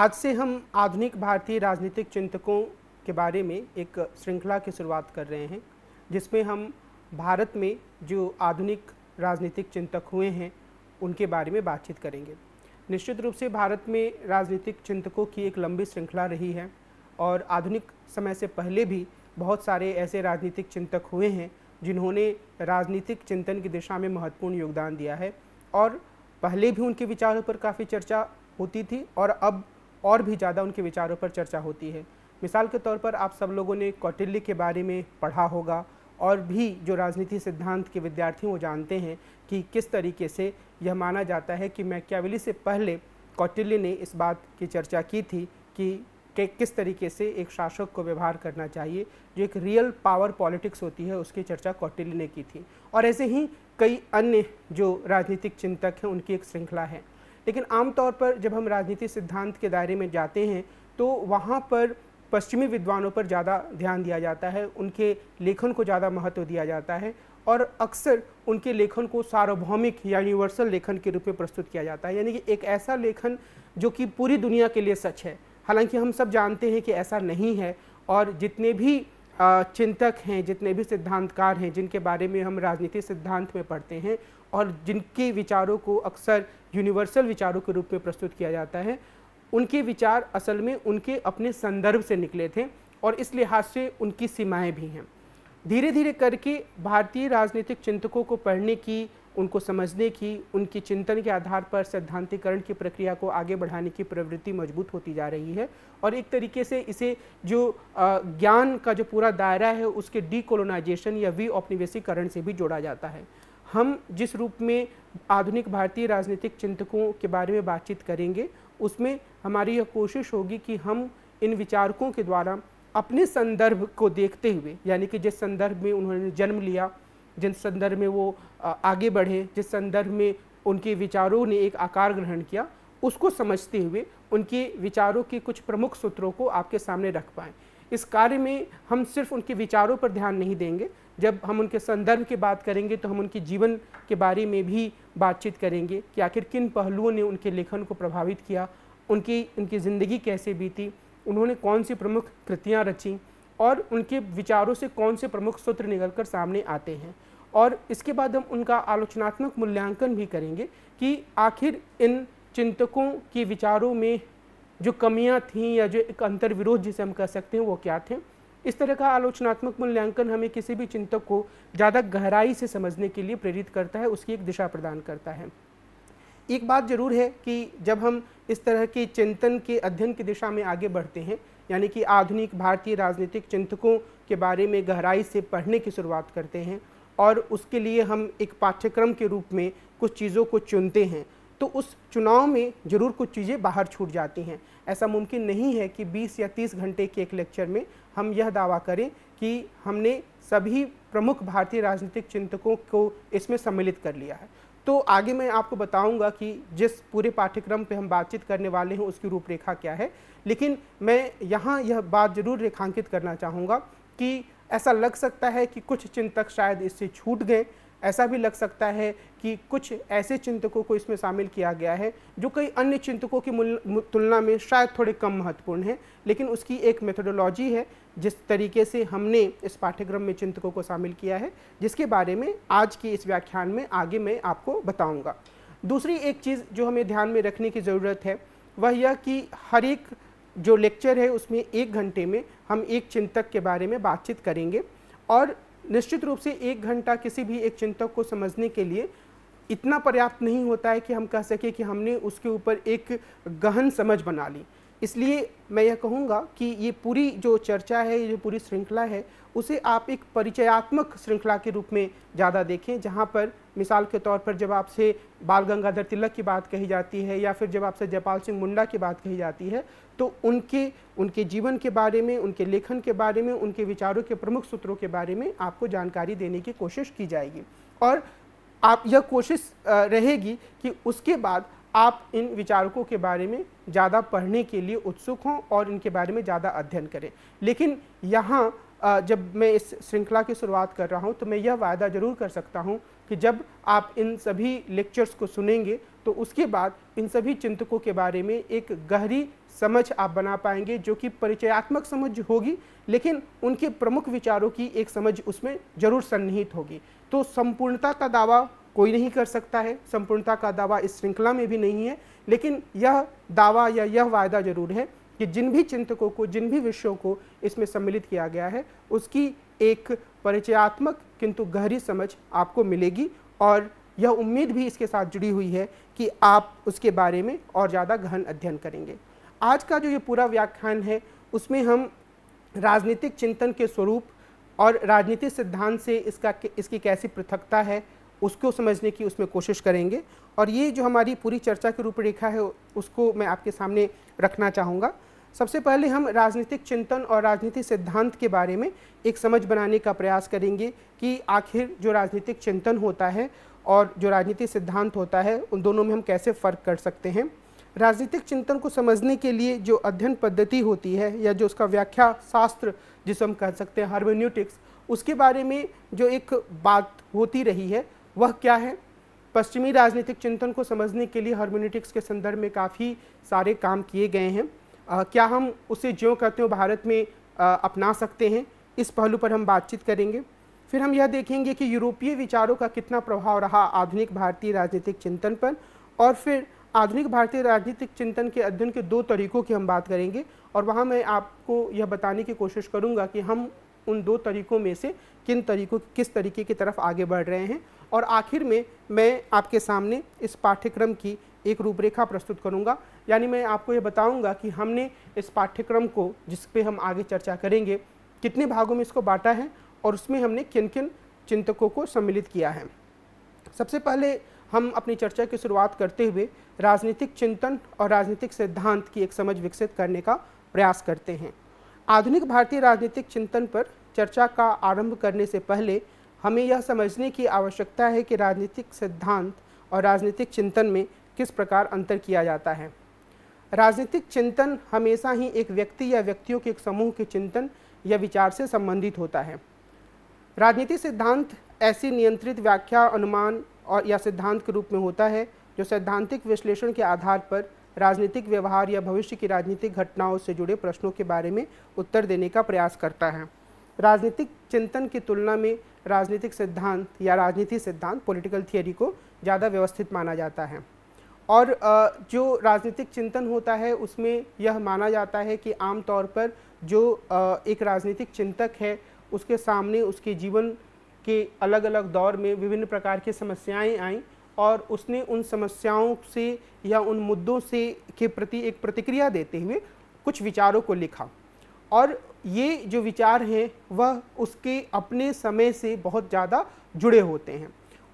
आज से हम आधुनिक भारतीय राजनीतिक चिंतकों के बारे में एक श्रृंखला की शुरुआत कर रहे हैं जिसमें हम भारत में जो आधुनिक राजनीतिक चिंतक हुए हैं उनके बारे में बातचीत करेंगे निश्चित रूप से भारत में राजनीतिक चिंतकों की एक लंबी श्रृंखला रही है और आधुनिक समय से पहले भी बहुत सारे ऐसे राजनीतिक चिंतक हुए हैं जिन्होंने राजनीतिक चिंतन की दिशा में महत्वपूर्ण योगदान दिया है और पहले भी उनके विचारों पर काफ़ी चर्चा होती थी और अब और भी ज़्यादा उनके विचारों पर चर्चा होती है मिसाल के तौर पर आप सब लोगों ने कौटिल्य के बारे में पढ़ा होगा और भी जो राजनीति सिद्धांत के विद्यार्थी वो जानते हैं कि किस तरीके से यह माना जाता है कि मैक्यावली से पहले कौटिल्य ने इस बात की चर्चा की थी कि के किस तरीके से एक शासक को व्यवहार करना चाहिए जो एक रियल पावर पॉलिटिक्स होती है उसकी चर्चा कौटिल्य ने की थी और ऐसे ही कई अन्य जो राजनीतिक चिंतक हैं उनकी एक श्रृंखला है लेकिन आमतौर पर जब हम राजनीति सिद्धांत के दायरे में जाते हैं तो वहाँ पर पश्चिमी विद्वानों पर ज़्यादा ध्यान दिया जाता है उनके लेखन को ज़्यादा महत्व दिया जाता है और अक्सर उनके लेखन को सार्वभौमिक या यूनिवर्सल लेखन के रूप में प्रस्तुत किया जाता है यानी कि एक ऐसा लेखन जो कि पूरी दुनिया के लिए सच है हालांकि हम सब जानते हैं कि ऐसा नहीं है और जितने भी चिंतक हैं जितने भी सिद्धांतकार हैं जिनके बारे में हम राजनीति सिद्धांत में पढ़ते हैं और जिनके विचारों को अक्सर यूनिवर्सल विचारों के रूप में प्रस्तुत किया जाता है उनके विचार असल में उनके अपने संदर्भ से निकले थे और इस लिहाज से उनकी सीमाएँ भी हैं धीरे धीरे करके भारतीय राजनीतिक चिंतकों को पढ़ने की उनको समझने की उनकी चिंतन के आधार पर सैद्धांतिकरण की प्रक्रिया को आगे बढ़ाने की प्रवृत्ति मजबूत होती जा रही है और एक तरीके से इसे जो ज्ञान का जो पूरा दायरा है उसके डीकोलोनाइजेशन या वी औपनिवेशीकरण से भी जोड़ा जाता है हम जिस रूप में आधुनिक भारतीय राजनीतिक चिंतकों के बारे में बातचीत करेंगे उसमें हमारी यह कोशिश होगी कि हम इन विचारकों के द्वारा अपने संदर्भ को देखते हुए यानी कि जिस संदर्भ में उन्होंने जन्म लिया जिन संदर्भ में वो आगे बढ़े जिस संदर्भ में उनके विचारों ने एक आकार ग्रहण किया उसको समझते हुए उनके विचारों के कुछ प्रमुख सूत्रों को आपके सामने रख पाएँ इस कार्य में हम सिर्फ उनके विचारों पर ध्यान नहीं देंगे जब हम उनके संदर्भ की बात करेंगे तो हम उनके जीवन के बारे में भी बातचीत करेंगे कि आखिर किन पहलुओं ने उनके लेखन को प्रभावित किया उनकी उनकी ज़िंदगी कैसे बीती उन्होंने कौन सी प्रमुख कृतियाँ रचीं और उनके विचारों से कौन से प्रमुख सूत्र निकलकर सामने आते हैं और इसके बाद हम उनका आलोचनात्मक मूल्यांकन भी करेंगे कि आखिर इन चिंतकों के विचारों में जो कमियां थीं या जो एक अंतर्विरोध जिसे हम कह सकते हैं वो क्या थे इस तरह का आलोचनात्मक मूल्यांकन हमें किसी भी चिंतक को ज़्यादा गहराई से समझने के लिए प्रेरित करता है उसकी एक दिशा प्रदान करता है एक बात जरूर है कि जब हम इस तरह के चिंतन के अध्ययन की दिशा में आगे बढ़ते हैं यानी कि आधुनिक भारतीय राजनीतिक चिंतकों के बारे में गहराई से पढ़ने की शुरुआत करते हैं और उसके लिए हम एक पाठ्यक्रम के रूप में कुछ चीज़ों को चुनते हैं तो उस चुनाव में ज़रूर कुछ चीज़ें बाहर छूट जाती हैं ऐसा मुमकिन नहीं है कि 20 या 30 घंटे के एक लेक्चर में हम यह दावा करें कि हमने सभी प्रमुख भारतीय राजनीतिक चिंतकों को इसमें सम्मिलित कर लिया है तो आगे मैं आपको बताऊंगा कि जिस पूरे पाठ्यक्रम पे हम बातचीत करने वाले हैं उसकी रूपरेखा क्या है लेकिन मैं यहाँ यह बात जरूर रेखांकित करना चाहूँगा कि ऐसा लग सकता है कि कुछ चिंतक शायद इससे छूट गए ऐसा भी लग सकता है कि कुछ ऐसे चिंतकों को इसमें शामिल किया गया है जो कई अन्य चिंतकों की तुलना में शायद थोड़े कम महत्वपूर्ण हैं लेकिन उसकी एक मेथोडोलॉजी है जिस तरीके से हमने इस पाठ्यक्रम में चिंतकों को शामिल किया है जिसके बारे में आज के इस व्याख्यान में आगे मैं आपको बताऊंगा दूसरी एक चीज़ जो हमें ध्यान में रखने की ज़रूरत है वह यह कि हर एक जो लेक्चर है उसमें एक घंटे में हम एक चिंतक के बारे में बातचीत करेंगे और निश्चित रूप से एक घंटा किसी भी एक चिंतक को समझने के लिए इतना पर्याप्त नहीं होता है कि हम कह सकें कि हमने उसके ऊपर एक गहन समझ बना ली इसलिए मैं यह कहूँगा कि ये पूरी जो चर्चा है ये जो पूरी श्रृंखला है उसे आप एक परिचयात्मक श्रृंखला के रूप में ज़्यादा देखें जहाँ पर मिसाल के तौर पर जब आपसे बाल गंगाधर तिलक की बात कही जाती है या फिर जब आपसे जयपाल सिंह मुंडा की बात कही जाती है तो उनके उनके जीवन के बारे में उनके लेखन के बारे में उनके विचारों के प्रमुख सूत्रों के बारे में आपको जानकारी देने की कोशिश की जाएगी और आप यह कोशिश रहेगी कि उसके बाद आप इन विचारकों के बारे में ज़्यादा पढ़ने के लिए उत्सुक हों और इनके बारे में ज़्यादा अध्ययन करें लेकिन यहाँ जब मैं इस श्रृंखला की शुरुआत कर रहा हूँ तो मैं यह वायदा ज़रूर कर सकता हूँ कि जब आप इन सभी लेक्चर्स को सुनेंगे तो उसके बाद इन सभी चिंतकों के बारे में एक गहरी समझ आप बना पाएंगे जो कि परिचयात्मक समझ होगी लेकिन उनके प्रमुख विचारों की एक समझ उसमें ज़रूर सन्निहित होगी तो संपूर्णता का दावा कोई नहीं कर सकता है संपूर्णता का दावा इस श्रृंखला में भी नहीं है लेकिन यह दावा या यह वायदा जरूर है कि जिन भी चिंतकों को जिन भी विषयों को इसमें सम्मिलित किया गया है उसकी एक परिचयात्मक किंतु गहरी समझ आपको मिलेगी और यह उम्मीद भी इसके साथ जुड़ी हुई है कि आप उसके बारे में और ज़्यादा गहन अध्ययन करेंगे आज का जो ये पूरा व्याख्यान है उसमें हम राजनीतिक चिंतन के स्वरूप और राजनीतिक सिद्धांत से इसका इसकी कैसी पृथकता है उसको समझने की उसमें कोशिश करेंगे और ये जो हमारी पूरी चर्चा की रूपरेखा है उसको मैं आपके सामने रखना चाहूँगा सबसे पहले हम राजनीतिक चिंतन और राजनीतिक सिद्धांत के बारे में एक समझ बनाने का प्रयास करेंगे कि आखिर जो राजनीतिक चिंतन होता है और जो राजनीतिक सिद्धांत होता है उन दोनों में हम कैसे फ़र्क कर सकते हैं राजनीतिक चिंतन को समझने के लिए जो अध्ययन पद्धति होती है या जो उसका व्याख्या शास्त्र जिसे हम कह सकते हैं हार्मोन्यूटिक्स उसके बारे में जो एक बात होती रही है वह क्या है पश्चिमी राजनीतिक चिंतन को समझने के लिए हार्मोनिटिक्स के संदर्भ में काफ़ी सारे काम किए गए हैं आ, क्या हम उसे ज्यों कहते हो भारत में आ, अपना सकते हैं इस पहलू पर हम बातचीत करेंगे फिर हम यह देखेंगे कि यूरोपीय विचारों का कितना प्रभाव रहा आधुनिक भारतीय राजनीतिक चिंतन पर और फिर आधुनिक भारतीय राजनीतिक चिंतन के अध्ययन के दो तरीकों की हम बात करेंगे और वहाँ मैं आपको यह बताने की कोशिश करूँगा कि हम उन दो तरीकों में से किन तरीकों किस तरीके की तरफ आगे बढ़ रहे हैं और आखिर में मैं आपके सामने इस पाठ्यक्रम की एक रूपरेखा प्रस्तुत करूंगा यानी मैं आपको ये बताऊंगा कि हमने इस पाठ्यक्रम को जिस पे हम आगे चर्चा करेंगे कितने भागों में इसको बांटा है और उसमें हमने किन किन चिंतकों को सम्मिलित किया है सबसे पहले हम अपनी चर्चा की शुरुआत करते हुए राजनीतिक चिंतन और राजनीतिक सिद्धांत की एक समझ विकसित करने का प्रयास करते हैं आधुनिक भारतीय राजनीतिक चिंतन पर चर्चा का आरंभ करने से पहले हमें यह समझने की आवश्यकता है कि राजनीतिक सिद्धांत और राजनीतिक चिंतन में किस प्रकार अंतर किया जाता है राजनीतिक चिंतन हमेशा ही एक व्यक्ति या व्यक्तियों के एक समूह के चिंतन या विचार से संबंधित होता है राजनीतिक सिद्धांत ऐसी नियंत्रित व्याख्या अनुमान और या सिद्धांत के रूप में होता है जो सैद्धांतिक विश्लेषण के आधार पर राजनीतिक व्यवहार या भविष्य की राजनीतिक घटनाओं से जुड़े प्रश्नों के बारे में उत्तर देने का प्रयास करता है राजनीतिक चिंतन की तुलना में राजनीतिक सिद्धांत या राजनीति सिद्धांत पॉलिटिकल थियोरी को ज़्यादा व्यवस्थित माना जाता है और जो राजनीतिक चिंतन होता है उसमें यह माना जाता है कि आम तौर पर जो एक राजनीतिक चिंतक है उसके सामने उसके जीवन के अलग अलग दौर में विभिन्न प्रकार की समस्याएं आईं और उसने उन समस्याओं से या उन मुद्दों से के प्रति एक प्रतिक्रिया देते हुए कुछ विचारों को लिखा और ये जो विचार हैं वह उसके अपने समय से बहुत ज़्यादा जुड़े होते हैं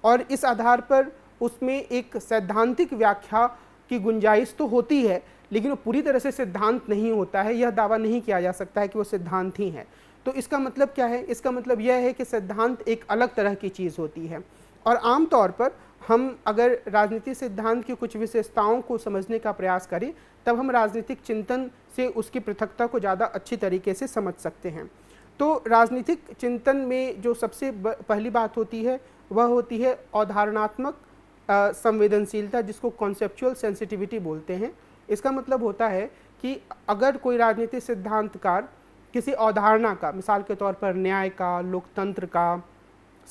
और इस आधार पर उसमें एक सैद्धांतिक व्याख्या की गुंजाइश तो होती है लेकिन वो पूरी तरह से सिद्धांत नहीं होता है यह दावा नहीं किया जा सकता है कि वो सिद्धांत ही है तो इसका मतलब क्या है इसका मतलब यह है कि सिद्धांत एक अलग तरह की चीज़ होती है और आमतौर पर हम अगर राजनीति सिद्धांत की कुछ विशेषताओं को समझने का प्रयास करें तब हम राजनीतिक चिंतन से उसकी पृथकता को ज़्यादा अच्छी तरीके से समझ सकते हैं तो राजनीतिक चिंतन में जो सबसे पहली बात होती है वह होती है अवधारणात्मक संवेदनशीलता जिसको कॉन्सेप्चुअल सेंसिटिविटी बोलते हैं इसका मतलब होता है कि अगर कोई राजनीतिक सिद्धांतकार किसी अवधारणा का मिसाल के तौर पर न्याय का लोकतंत्र का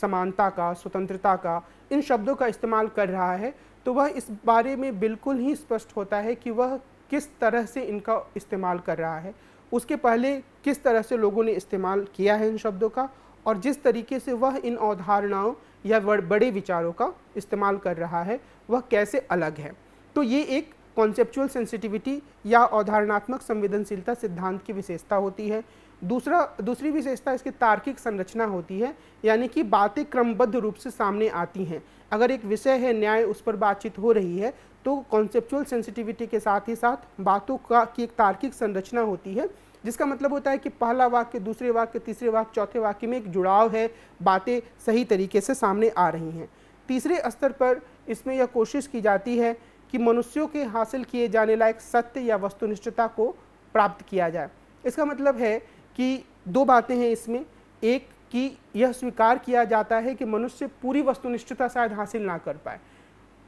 समानता का स्वतंत्रता का इन शब्दों का इस्तेमाल कर रहा है तो वह इस बारे में बिल्कुल ही स्पष्ट होता है कि वह किस तरह से इनका इस्तेमाल कर रहा है उसके पहले किस तरह से लोगों ने इस्तेमाल किया है इन शब्दों का और जिस तरीके से वह इन अवधारणाओं या बड़े विचारों का इस्तेमाल कर रहा है वह कैसे अलग है तो ये एक कॉन्सेप्चुअल सेंसिटिविटी या अवधारणात्मक संवेदनशीलता सिद्धांत की विशेषता होती है दूसरा दूसरी विशेषता इसकी तार्किक संरचना होती है यानी कि बातें क्रमबद्ध रूप से सामने आती हैं अगर एक विषय है न्याय उस पर बातचीत हो रही है तो कॉन्सेप्चुअल सेंसिटिविटी के साथ ही साथ बातों का की एक तार्किक संरचना होती है जिसका मतलब होता है कि पहला वाक्य दूसरे वाक्य तीसरे वाक्य चौथे वाक्य में एक जुड़ाव है बातें सही तरीके से सामने आ रही हैं तीसरे स्तर पर इसमें यह कोशिश की जाती है कि मनुष्यों के हासिल किए जाने लायक सत्य या वस्तुनिष्ठता को प्राप्त किया जाए इसका मतलब है कि दो बातें हैं इसमें एक कि यह स्वीकार किया जाता है कि मनुष्य पूरी वस्तुनिष्ठता शायद हासिल ना कर पाए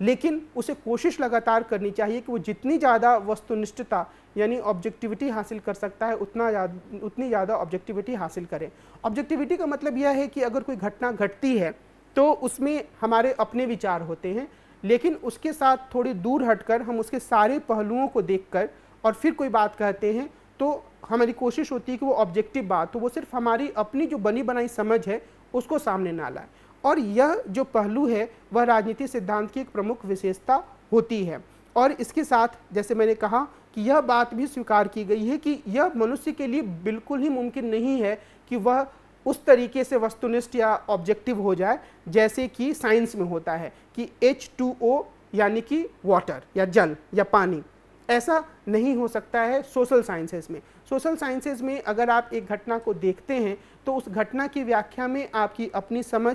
लेकिन उसे कोशिश लगातार करनी चाहिए कि वो जितनी ज़्यादा वस्तुनिष्ठता यानी ऑब्जेक्टिविटी हासिल कर सकता है उतना जाद, उतनी ज़्यादा ऑब्जेक्टिविटी हासिल करें ऑब्जेक्टिविटी का मतलब यह है कि अगर कोई घटना घटती है तो उसमें हमारे अपने विचार होते हैं लेकिन उसके साथ थोड़ी दूर हटकर हम उसके सारे पहलुओं को देखकर और फिर कोई बात कहते हैं तो हमारी कोशिश होती है कि वो ऑब्जेक्टिव बात हो तो वो सिर्फ हमारी अपनी जो बनी बनाई समझ है उसको सामने ना लाए और यह जो पहलू है वह राजनीति सिद्धांत की एक प्रमुख विशेषता होती है और इसके साथ जैसे मैंने कहा कि यह बात भी स्वीकार की गई है कि यह मनुष्य के लिए बिल्कुल ही मुमकिन नहीं है कि वह उस तरीके से वस्तुनिष्ठ या ऑब्जेक्टिव हो जाए जैसे कि साइंस में होता है कि एच यानी कि वाटर या जल या पानी ऐसा नहीं हो सकता है सोशल साइंसेज में सोशल साइंसेज में अगर आप एक घटना को देखते हैं तो उस घटना की व्याख्या में आपकी अपनी समझ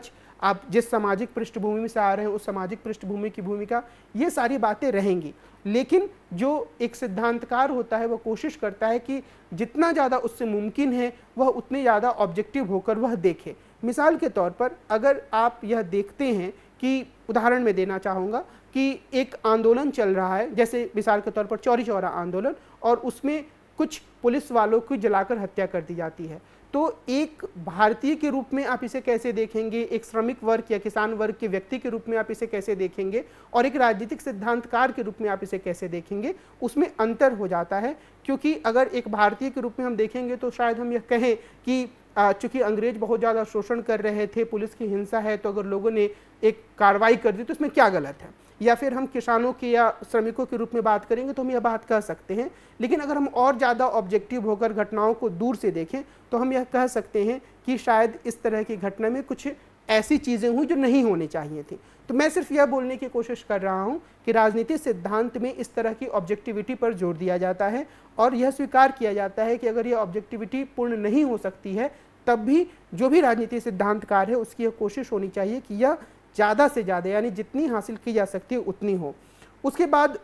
आप जिस सामाजिक पृष्ठभूमि में से आ रहे हैं उस सामाजिक पृष्ठभूमि की भूमिका ये सारी बातें रहेंगी लेकिन जो एक सिद्धांतकार होता है वह कोशिश करता है कि जितना ज़्यादा उससे मुमकिन है वह उतने ज़्यादा ऑब्जेक्टिव होकर वह देखे मिसाल के तौर पर अगर आप यह देखते हैं कि उदाहरण में देना चाहूँगा कि एक आंदोलन चल रहा है जैसे मिसाल के तौर पर चौरी चौरा आंदोलन और उसमें कुछ पुलिस वालों को जलाकर हत्या कर दी जाती है तो एक भारतीय के रूप में आप इसे कैसे देखेंगे एक श्रमिक वर्ग या किसान वर्ग के व्यक्ति के रूप में आप इसे कैसे देखेंगे और एक राजनीतिक सिद्धांतकार के रूप में आप इसे कैसे देखेंगे उसमें अंतर हो जाता है क्योंकि अगर एक भारतीय के रूप में हम देखेंगे तो शायद हम यह कहें कि चूंकि अंग्रेज बहुत ज़्यादा शोषण कर रहे थे पुलिस की हिंसा है तो अगर लोगों ने एक कार्रवाई कर दी तो इसमें क्या गलत है या फिर हम किसानों के या श्रमिकों के रूप में बात करेंगे तो हम यह बात कह सकते हैं लेकिन अगर हम और ज़्यादा ऑब्जेक्टिव होकर घटनाओं को दूर से देखें तो हम यह कह सकते हैं कि शायद इस तरह की घटना में कुछ ऐसी चीज़ें हुई जो नहीं होनी चाहिए थी तो मैं सिर्फ यह बोलने की कोशिश कर रहा हूँ कि राजनीतिक सिद्धांत में इस तरह की ऑब्जेक्टिविटी पर जोर दिया जाता है और यह स्वीकार किया जाता है कि अगर यह ऑब्जेक्टिविटी पूर्ण नहीं हो सकती है तब भी जो भी राजनीति सिद्धांतकार है उसकी यह कोशिश होनी चाहिए कि यह ज़्यादा से ज़्यादा यानी जितनी हासिल की जा सकती है उतनी हो उसके बाद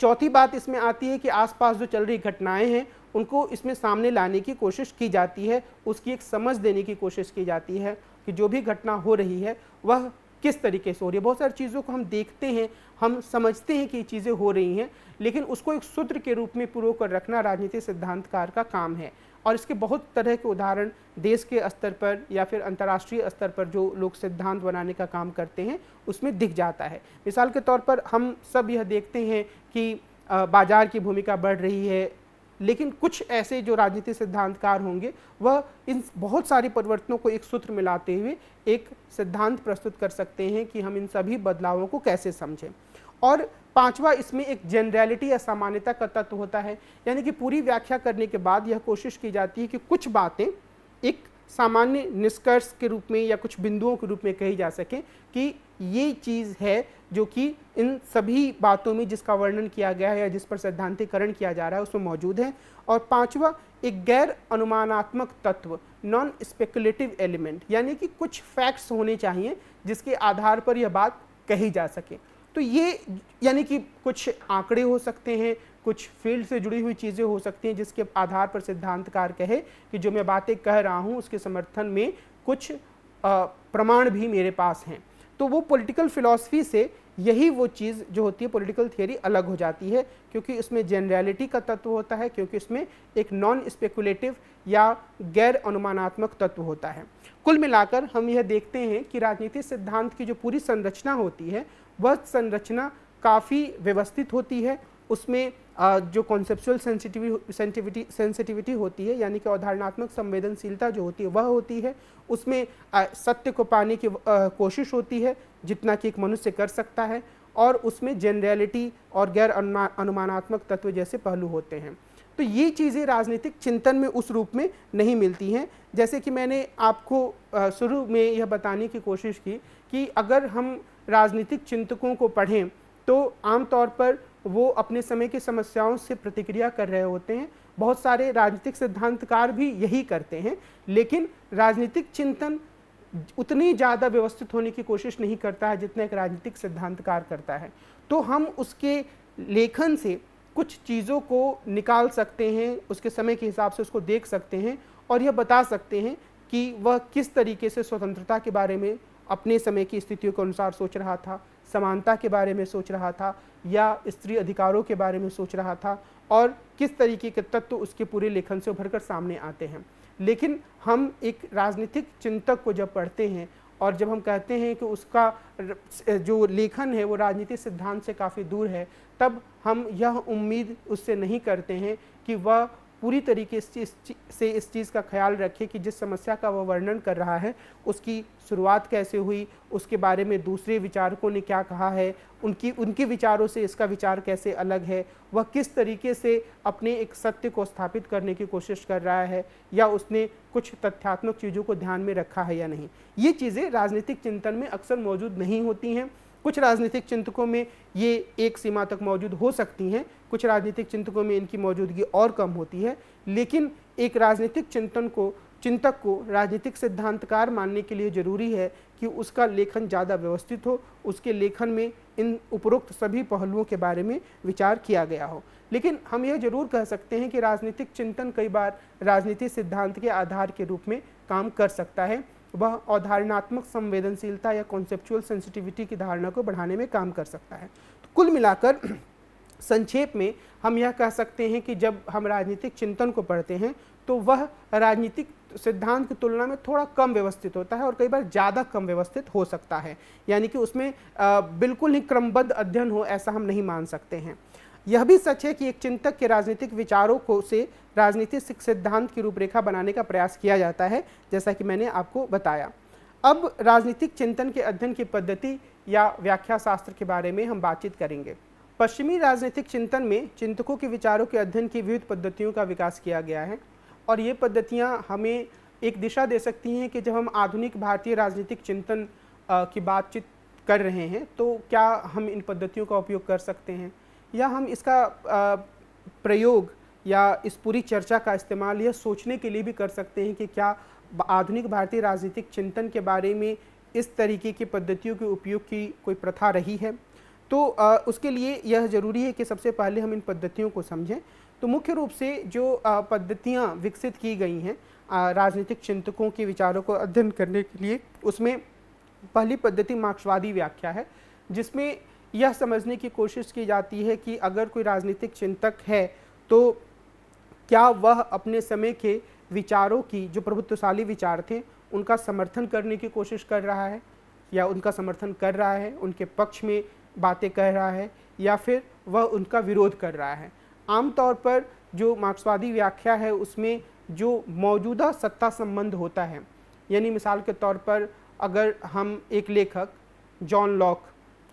चौथी बात इसमें आती है कि आसपास जो चल रही घटनाएं हैं उनको इसमें सामने लाने की कोशिश की जाती है उसकी एक समझ देने की कोशिश की जाती है कि जो भी घटना हो रही है वह किस तरीके से हो रही है बहुत सारी चीज़ों को हम देखते हैं हम समझते हैं कि ये चीज़ें हो रही हैं लेकिन उसको एक सूत्र के रूप में पूर्व कर रखना राजनीतिक सिद्धांतकार का काम है और इसके बहुत तरह के उदाहरण देश के स्तर पर या फिर अंतर्राष्ट्रीय स्तर पर जो लोग सिद्धांत बनाने का काम करते हैं उसमें दिख जाता है मिसाल के तौर पर हम सब यह देखते हैं कि बाजार की भूमिका बढ़ रही है लेकिन कुछ ऐसे जो राजनीति सिद्धांतकार होंगे वह इन बहुत सारे परिवर्तनों को एक सूत्र मिलाते हुए एक सिद्धांत प्रस्तुत कर सकते हैं कि हम इन सभी बदलावों को कैसे समझें और पांचवा इसमें एक जनरलिटी या सामान्यता का तत्व होता है यानी कि पूरी व्याख्या करने के बाद यह कोशिश की जाती है कि कुछ बातें एक सामान्य निष्कर्ष के रूप में या कुछ बिंदुओं के रूप में कही जा सके कि ये चीज़ है जो कि इन सभी बातों में जिसका वर्णन किया गया है या जिस पर सिद्धांतिकरण किया जा रहा है उसमें मौजूद है और पांचवा एक गैर अनुमानात्मक तत्व नॉन स्पेकुलेटिव एलिमेंट यानी कि कुछ फैक्ट्स होने चाहिए जिसके आधार पर यह बात कही जा सके तो ये यानी कि कुछ आंकड़े हो सकते हैं कुछ फील्ड से जुड़ी हुई चीज़ें हो सकती हैं जिसके आधार पर सिद्धांतकार कहे कि जो मैं बातें कह रहा हूँ उसके समर्थन में कुछ प्रमाण भी मेरे पास हैं तो वो पॉलिटिकल फिलॉसफी से यही वो चीज़ जो होती है पॉलिटिकल थियोरी अलग हो जाती है क्योंकि उसमें जनरलिटी का तत्व होता है क्योंकि उसमें एक नॉन स्पेकुलेटिव या गैर अनुमानात्मक तत्व होता है कुल मिलाकर हम यह देखते हैं कि राजनीतिक सिद्धांत की जो पूरी संरचना होती है वह संरचना काफ़ी व्यवस्थित होती है उसमें जो कॉन्सेप्चुअल सेंसिटिविटी सेंसिटिविटी सेंसिटिविटी होती है यानी कि अवधारणात्मक संवेदनशीलता जो होती है वह होती है उसमें सत्य को पाने की कोशिश होती है जितना कि एक मनुष्य कर सकता है और उसमें जनरलिटी और गैर अनुमानात्मक तत्व जैसे पहलू होते हैं तो ये चीज़ें राजनीतिक चिंतन में उस रूप में नहीं मिलती हैं जैसे कि मैंने आपको शुरू में यह बताने की कोशिश की कि अगर हम राजनीतिक चिंतकों को पढ़ें तो आमतौर पर वो अपने समय की समस्याओं से प्रतिक्रिया कर रहे होते हैं बहुत सारे राजनीतिक सिद्धांतकार भी यही करते हैं लेकिन राजनीतिक चिंतन उतनी ज़्यादा व्यवस्थित होने की कोशिश नहीं करता है जितना एक राजनीतिक सिद्धांतकार करता है तो हम उसके लेखन से कुछ चीज़ों को निकाल सकते हैं उसके समय के हिसाब से उसको देख सकते हैं और यह बता सकते हैं कि वह किस तरीके से स्वतंत्रता के बारे में अपने समय की स्थितियों के अनुसार सोच रहा था समानता के बारे में सोच रहा था या स्त्री अधिकारों के बारे में सोच रहा था और किस तरीके के तत्व तो उसके पूरे लेखन से उभर कर सामने आते हैं लेकिन हम एक राजनीतिक चिंतक को जब पढ़ते हैं और जब हम कहते हैं कि उसका जो लेखन है वो राजनीतिक सिद्धांत से काफ़ी दूर है तब हम यह उम्मीद उससे नहीं करते हैं कि वह पूरी तरीके से इस से इस चीज़ का ख्याल रखें कि जिस समस्या का वह वर्णन कर रहा है उसकी शुरुआत कैसे हुई उसके बारे में दूसरे विचारकों ने क्या कहा है उनकी उनके विचारों से इसका विचार कैसे अलग है वह किस तरीके से अपने एक सत्य को स्थापित करने की कोशिश कर रहा है या उसने कुछ तथ्यात्मक चीज़ों को ध्यान में रखा है या नहीं ये चीज़ें राजनीतिक चिंतन में अक्सर मौजूद नहीं होती हैं कुछ राजनीतिक चिंतकों में ये एक सीमा तक मौजूद हो सकती हैं कुछ राजनीतिक चिंतकों में इनकी मौजूदगी और कम होती है लेकिन एक राजनीतिक चिंतन को चिंतक को राजनीतिक सिद्धांतकार मानने के लिए जरूरी है कि उसका लेखन ज़्यादा व्यवस्थित हो उसके लेखन में इन उपरोक्त सभी पहलुओं के बारे में विचार किया गया हो लेकिन हम यह जरूर कह सकते हैं कि राजनीतिक चिंतन कई बार राजनीति सिद्धांत के आधार के रूप में काम कर सकता है वह अवधारणात्मक संवेदनशीलता या कॉन्सेप्चुअल सेंसिटिविटी की धारणा को बढ़ाने में काम कर सकता है तो कुल मिलाकर संक्षेप में हम यह कह सकते हैं कि जब हम राजनीतिक चिंतन को पढ़ते हैं तो वह राजनीतिक सिद्धांत की तुलना में थोड़ा कम व्यवस्थित होता है और कई बार ज़्यादा कम व्यवस्थित हो सकता है यानी कि उसमें बिल्कुल ही क्रमबद्ध अध्ययन हो ऐसा हम नहीं मान सकते हैं यह भी सच है कि एक चिंतक के राजनीतिक विचारों को से राजनीतिक सिद्धांत की रूपरेखा बनाने का प्रयास किया जाता है जैसा कि मैंने आपको बताया अब राजनीतिक चिंतन के अध्ययन की पद्धति या व्याख्या शास्त्र के बारे में हम बातचीत करेंगे पश्चिमी राजनीतिक चिंतन में चिंतकों के विचारों के अध्ययन की विविध पद्धतियों का विकास किया गया है और ये पद्धतियाँ हमें एक दिशा दे सकती हैं कि जब हम आधुनिक भारतीय राजनीतिक चिंतन की बातचीत कर रहे हैं तो क्या हम इन पद्धतियों का उपयोग कर सकते हैं या हम इसका प्रयोग या इस पूरी चर्चा का इस्तेमाल यह सोचने के लिए भी कर सकते हैं कि क्या आधुनिक भारतीय राजनीतिक चिंतन के बारे में इस तरीके की पद्धतियों के उपयोग की कोई प्रथा रही है तो आ, उसके लिए यह ज़रूरी है कि सबसे पहले हम इन पद्धतियों को समझें तो मुख्य रूप से जो पद्धतियाँ विकसित की गई हैं राजनीतिक चिंतकों के विचारों को अध्ययन करने के लिए उसमें पहली पद्धति मार्क्सवादी व्याख्या है जिसमें यह समझने की कोशिश की जाती है कि अगर कोई राजनीतिक चिंतक है तो क्या वह अपने समय के विचारों की जो प्रभुत्वशाली विचार थे उनका समर्थन करने की कोशिश कर रहा है या उनका समर्थन कर रहा है उनके पक्ष में बातें कह रहा है या फिर वह उनका विरोध कर रहा है आमतौर पर जो मार्क्सवादी व्याख्या है उसमें जो मौजूदा सत्ता संबंध होता है यानी मिसाल के तौर पर अगर हम एक लेखक जॉन लॉक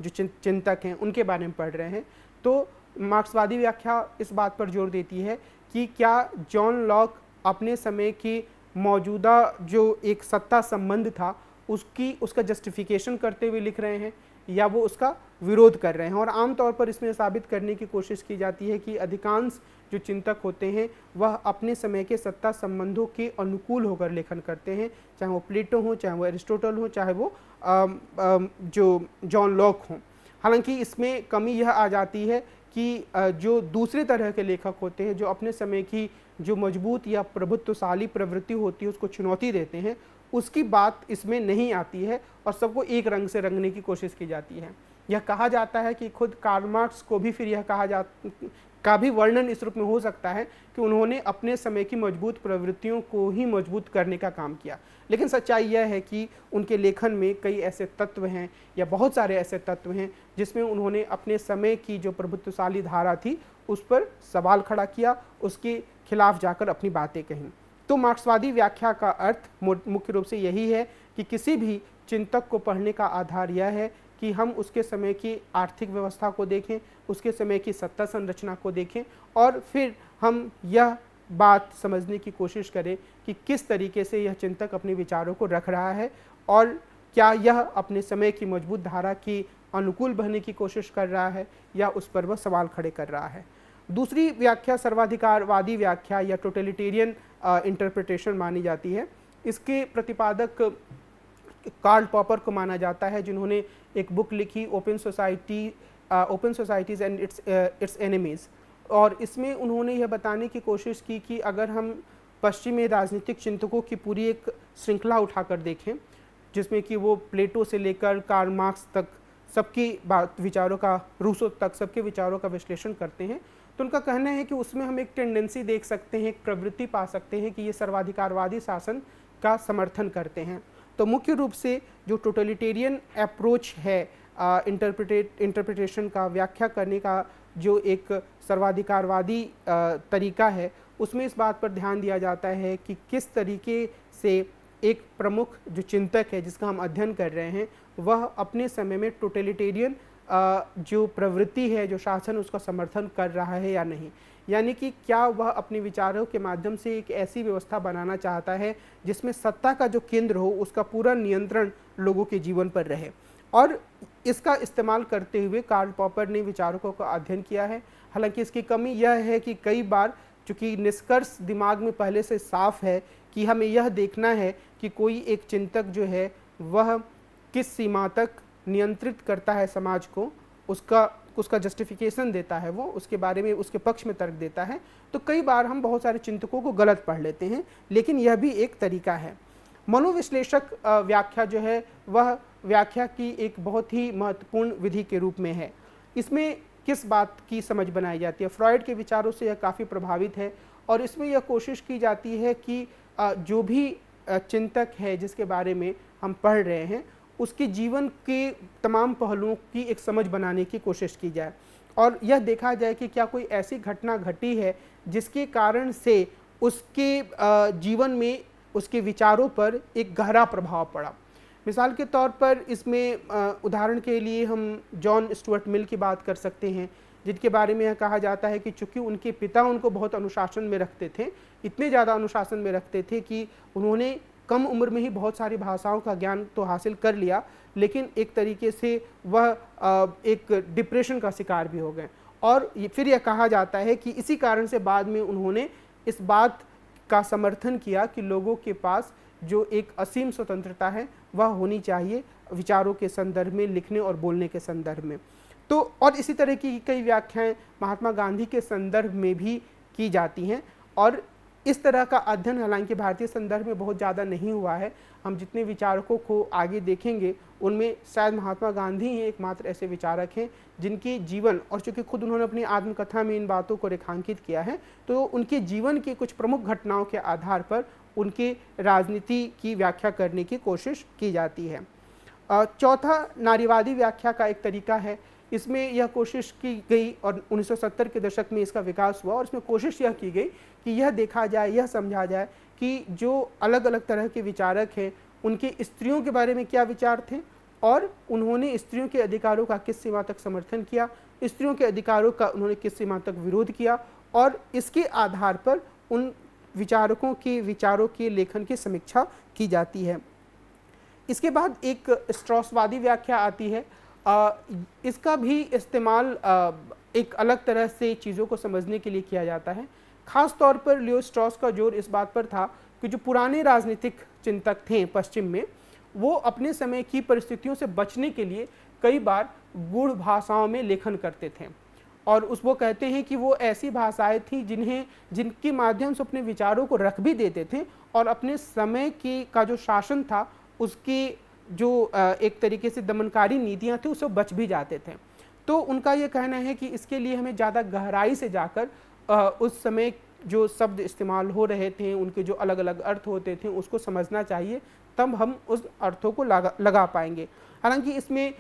जो चिंतक हैं उनके बारे में पढ़ रहे हैं तो मार्क्सवादी व्याख्या इस बात पर जोर देती है कि क्या जॉन लॉक अपने समय की मौजूदा जो एक सत्ता संबंध था उसकी उसका जस्टिफिकेशन करते हुए लिख रहे हैं या वो उसका विरोध कर रहे हैं और आमतौर पर इसमें साबित करने की कोशिश की जाती है कि अधिकांश जो चिंतक होते हैं वह अपने समय के सत्ता संबंधों के अनुकूल होकर लेखन करते हैं चाहे वो प्लेटो हो चाहे वो एरिस्टोटल हो चाहे वो जो जॉन लॉक हों हालांकि इसमें कमी यह आ जाती है कि जो दूसरे तरह के लेखक होते हैं जो अपने समय की जो मजबूत या प्रभुत्वशाली प्रवृत्ति होती है उसको चुनौती देते हैं उसकी बात इसमें नहीं आती है और सबको एक रंग से रंगने की कोशिश की जाती है यह कहा जाता है कि खुद कार्मार्क्स को भी फिर यह कहा जा का भी वर्णन इस रूप में हो सकता है कि उन्होंने अपने समय की मजबूत प्रवृत्तियों को ही मजबूत करने का काम किया लेकिन सच्चाई यह है कि उनके लेखन में कई ऐसे तत्व हैं या बहुत सारे ऐसे तत्व हैं जिसमें उन्होंने अपने समय की जो प्रभुत्वशाली धारा थी उस पर सवाल खड़ा किया उसके खिलाफ जाकर अपनी बातें कहीं तो मार्क्सवादी व्याख्या का अर्थ मुख्य रूप से यही है कि किसी भी चिंतक को पढ़ने का आधार यह है कि हम उसके समय की आर्थिक व्यवस्था को देखें उसके समय की सत्ता संरचना को देखें और फिर हम यह बात समझने की कोशिश करें कि किस तरीके से यह चिंतक अपने विचारों को रख रहा है और क्या यह अपने समय की मजबूत धारा की अनुकूल बहने की कोशिश कर रहा है या उस पर वह सवाल खड़े कर रहा है दूसरी व्याख्या सर्वाधिकारवादी व्याख्या या टोटलिटेरियन इंटरप्रिटेशन मानी जाती है इसके प्रतिपादक कार्ल पॉपर को माना जाता है जिन्होंने एक बुक लिखी open society open societies and its its enemies और इसमें उन्होंने यह बताने की कोशिश की कि अगर हम पश्चिमी राजनीतिक चिंतकों की पूरी एक श्रृंखला उठाकर देखें जिसमें कि वो प्लेटो से लेकर कारमार्क्स मार्क्स तक सबकी बात विचारों का रूसों तक सबके विचारों का विश्लेषण करते हैं तो उनका कहना है कि उसमें हम एक टेंडेंसी देख सकते हैं एक प्रवृत्ति पा सकते हैं कि ये सर्वाधिकारवादी शासन का समर्थन करते हैं तो मुख्य रूप से जो टोटलिटेरियन अप्रोच है इंटरप्रिटेट इंटरप्रिटेशन का व्याख्या करने का जो एक सर्वाधिकारवादी तरीका है उसमें इस बात पर ध्यान दिया जाता है कि किस तरीके से एक प्रमुख जो चिंतक है जिसका हम अध्ययन कर रहे हैं वह अपने समय में टोटलिटेरियन जो प्रवृत्ति है जो शासन उसका समर्थन कर रहा है या नहीं यानी कि क्या वह अपने विचारों के माध्यम से एक ऐसी व्यवस्था बनाना चाहता है जिसमें सत्ता का जो केंद्र हो उसका पूरा नियंत्रण लोगों के जीवन पर रहे और इसका इस्तेमाल करते हुए कार्ल पॉपर ने विचारकों का अध्ययन किया है हालांकि इसकी कमी यह है कि कई बार चूँकि निष्कर्ष दिमाग में पहले से साफ है कि हमें यह देखना है कि कोई एक चिंतक जो है वह किस सीमा तक नियंत्रित करता है समाज को उसका उसका जस्टिफिकेशन देता है वो उसके बारे में उसके पक्ष में तर्क देता है तो कई बार हम बहुत सारे चिंतकों को गलत पढ़ लेते हैं लेकिन यह भी एक तरीका है मनोविश्लेषक व्याख्या जो है वह व्याख्या की एक बहुत ही महत्वपूर्ण विधि के रूप में है इसमें किस बात की समझ बनाई जाती है फ्रॉयड के विचारों से यह काफ़ी प्रभावित है और इसमें यह कोशिश की जाती है कि जो भी चिंतक है जिसके बारे में हम पढ़ रहे हैं उसके जीवन के तमाम पहलुओं की एक समझ बनाने की कोशिश की जाए और यह देखा जाए कि क्या कोई ऐसी घटना घटी है जिसके कारण से उसके जीवन में उसके विचारों पर एक गहरा प्रभाव पड़ा मिसाल के तौर पर इसमें उदाहरण के लिए हम जॉन स्टुअर्ट मिल की बात कर सकते हैं जिनके बारे में यह कहा जाता है कि चूंकि उनके पिता उनको बहुत अनुशासन में रखते थे इतने ज़्यादा अनुशासन में रखते थे कि उन्होंने कम उम्र में ही बहुत सारी भाषाओं का ज्ञान तो हासिल कर लिया लेकिन एक तरीके से वह एक डिप्रेशन का शिकार भी हो गए और फिर यह कहा जाता है कि इसी कारण से बाद में उन्होंने इस बात का समर्थन किया कि लोगों के पास जो एक असीम स्वतंत्रता है वह होनी चाहिए विचारों के संदर्भ में लिखने और बोलने के संदर्भ में तो और इसी तरह की कई व्याख्याएं महात्मा गांधी के संदर्भ में भी की जाती हैं और इस तरह का अध्ययन हालांकि भारतीय संदर्भ में बहुत ज़्यादा नहीं हुआ है हम जितने विचारकों को आगे देखेंगे उनमें शायद महात्मा गांधी ही एकमात्र ऐसे विचारक हैं जिनके जीवन और चूंकि खुद उन्होंने अपनी आत्मकथा में इन बातों को रेखांकित किया है तो उनके जीवन की कुछ प्रमुख घटनाओं के आधार पर उनकी राजनीति की व्याख्या करने की कोशिश की जाती है चौथा नारीवादी व्याख्या का एक तरीका है इसमें यह कोशिश की गई और 1970 के दशक में इसका विकास हुआ और इसमें कोशिश यह की गई कि यह देखा जाए यह समझा जाए कि जो अलग अलग तरह के विचारक हैं उनके स्त्रियों के बारे में क्या विचार थे और उन्होंने स्त्रियों के अधिकारों का किस सीमा तक समर्थन किया स्त्रियों के अधिकारों का उन्होंने किस सीमा तक विरोध किया और इसके आधार पर उन विचारकों के विचारों के लेखन की समीक्षा की जाती है इसके बाद एक स्ट्रॉसवादी व्याख्या आती है आ, इसका भी इस्तेमाल एक अलग तरह से चीज़ों को समझने के लिए किया जाता है खास तौर पर लियो स्ट्रॉस का जोर इस बात पर था कि जो पुराने राजनीतिक चिंतक थे पश्चिम में वो अपने समय की परिस्थितियों से बचने के लिए कई बार गूढ़ भाषाओं में लेखन करते थे और उस वो कहते हैं कि वो ऐसी भाषाएं थी जिन्हें जिनके माध्यम से अपने विचारों को रख भी देते थे और अपने समय की का जो शासन था उसकी जो एक तरीके से दमनकारी नीतियाँ थी उससे बच भी जाते थे तो उनका ये कहना है कि इसके लिए हमें ज़्यादा गहराई से जाकर उस समय जो शब्द इस्तेमाल हो रहे थे उनके जो अलग अलग अर्थ होते थे उसको समझना चाहिए तब हम उस अर्थों को लगा लगा पाएंगे हालांकि इसमें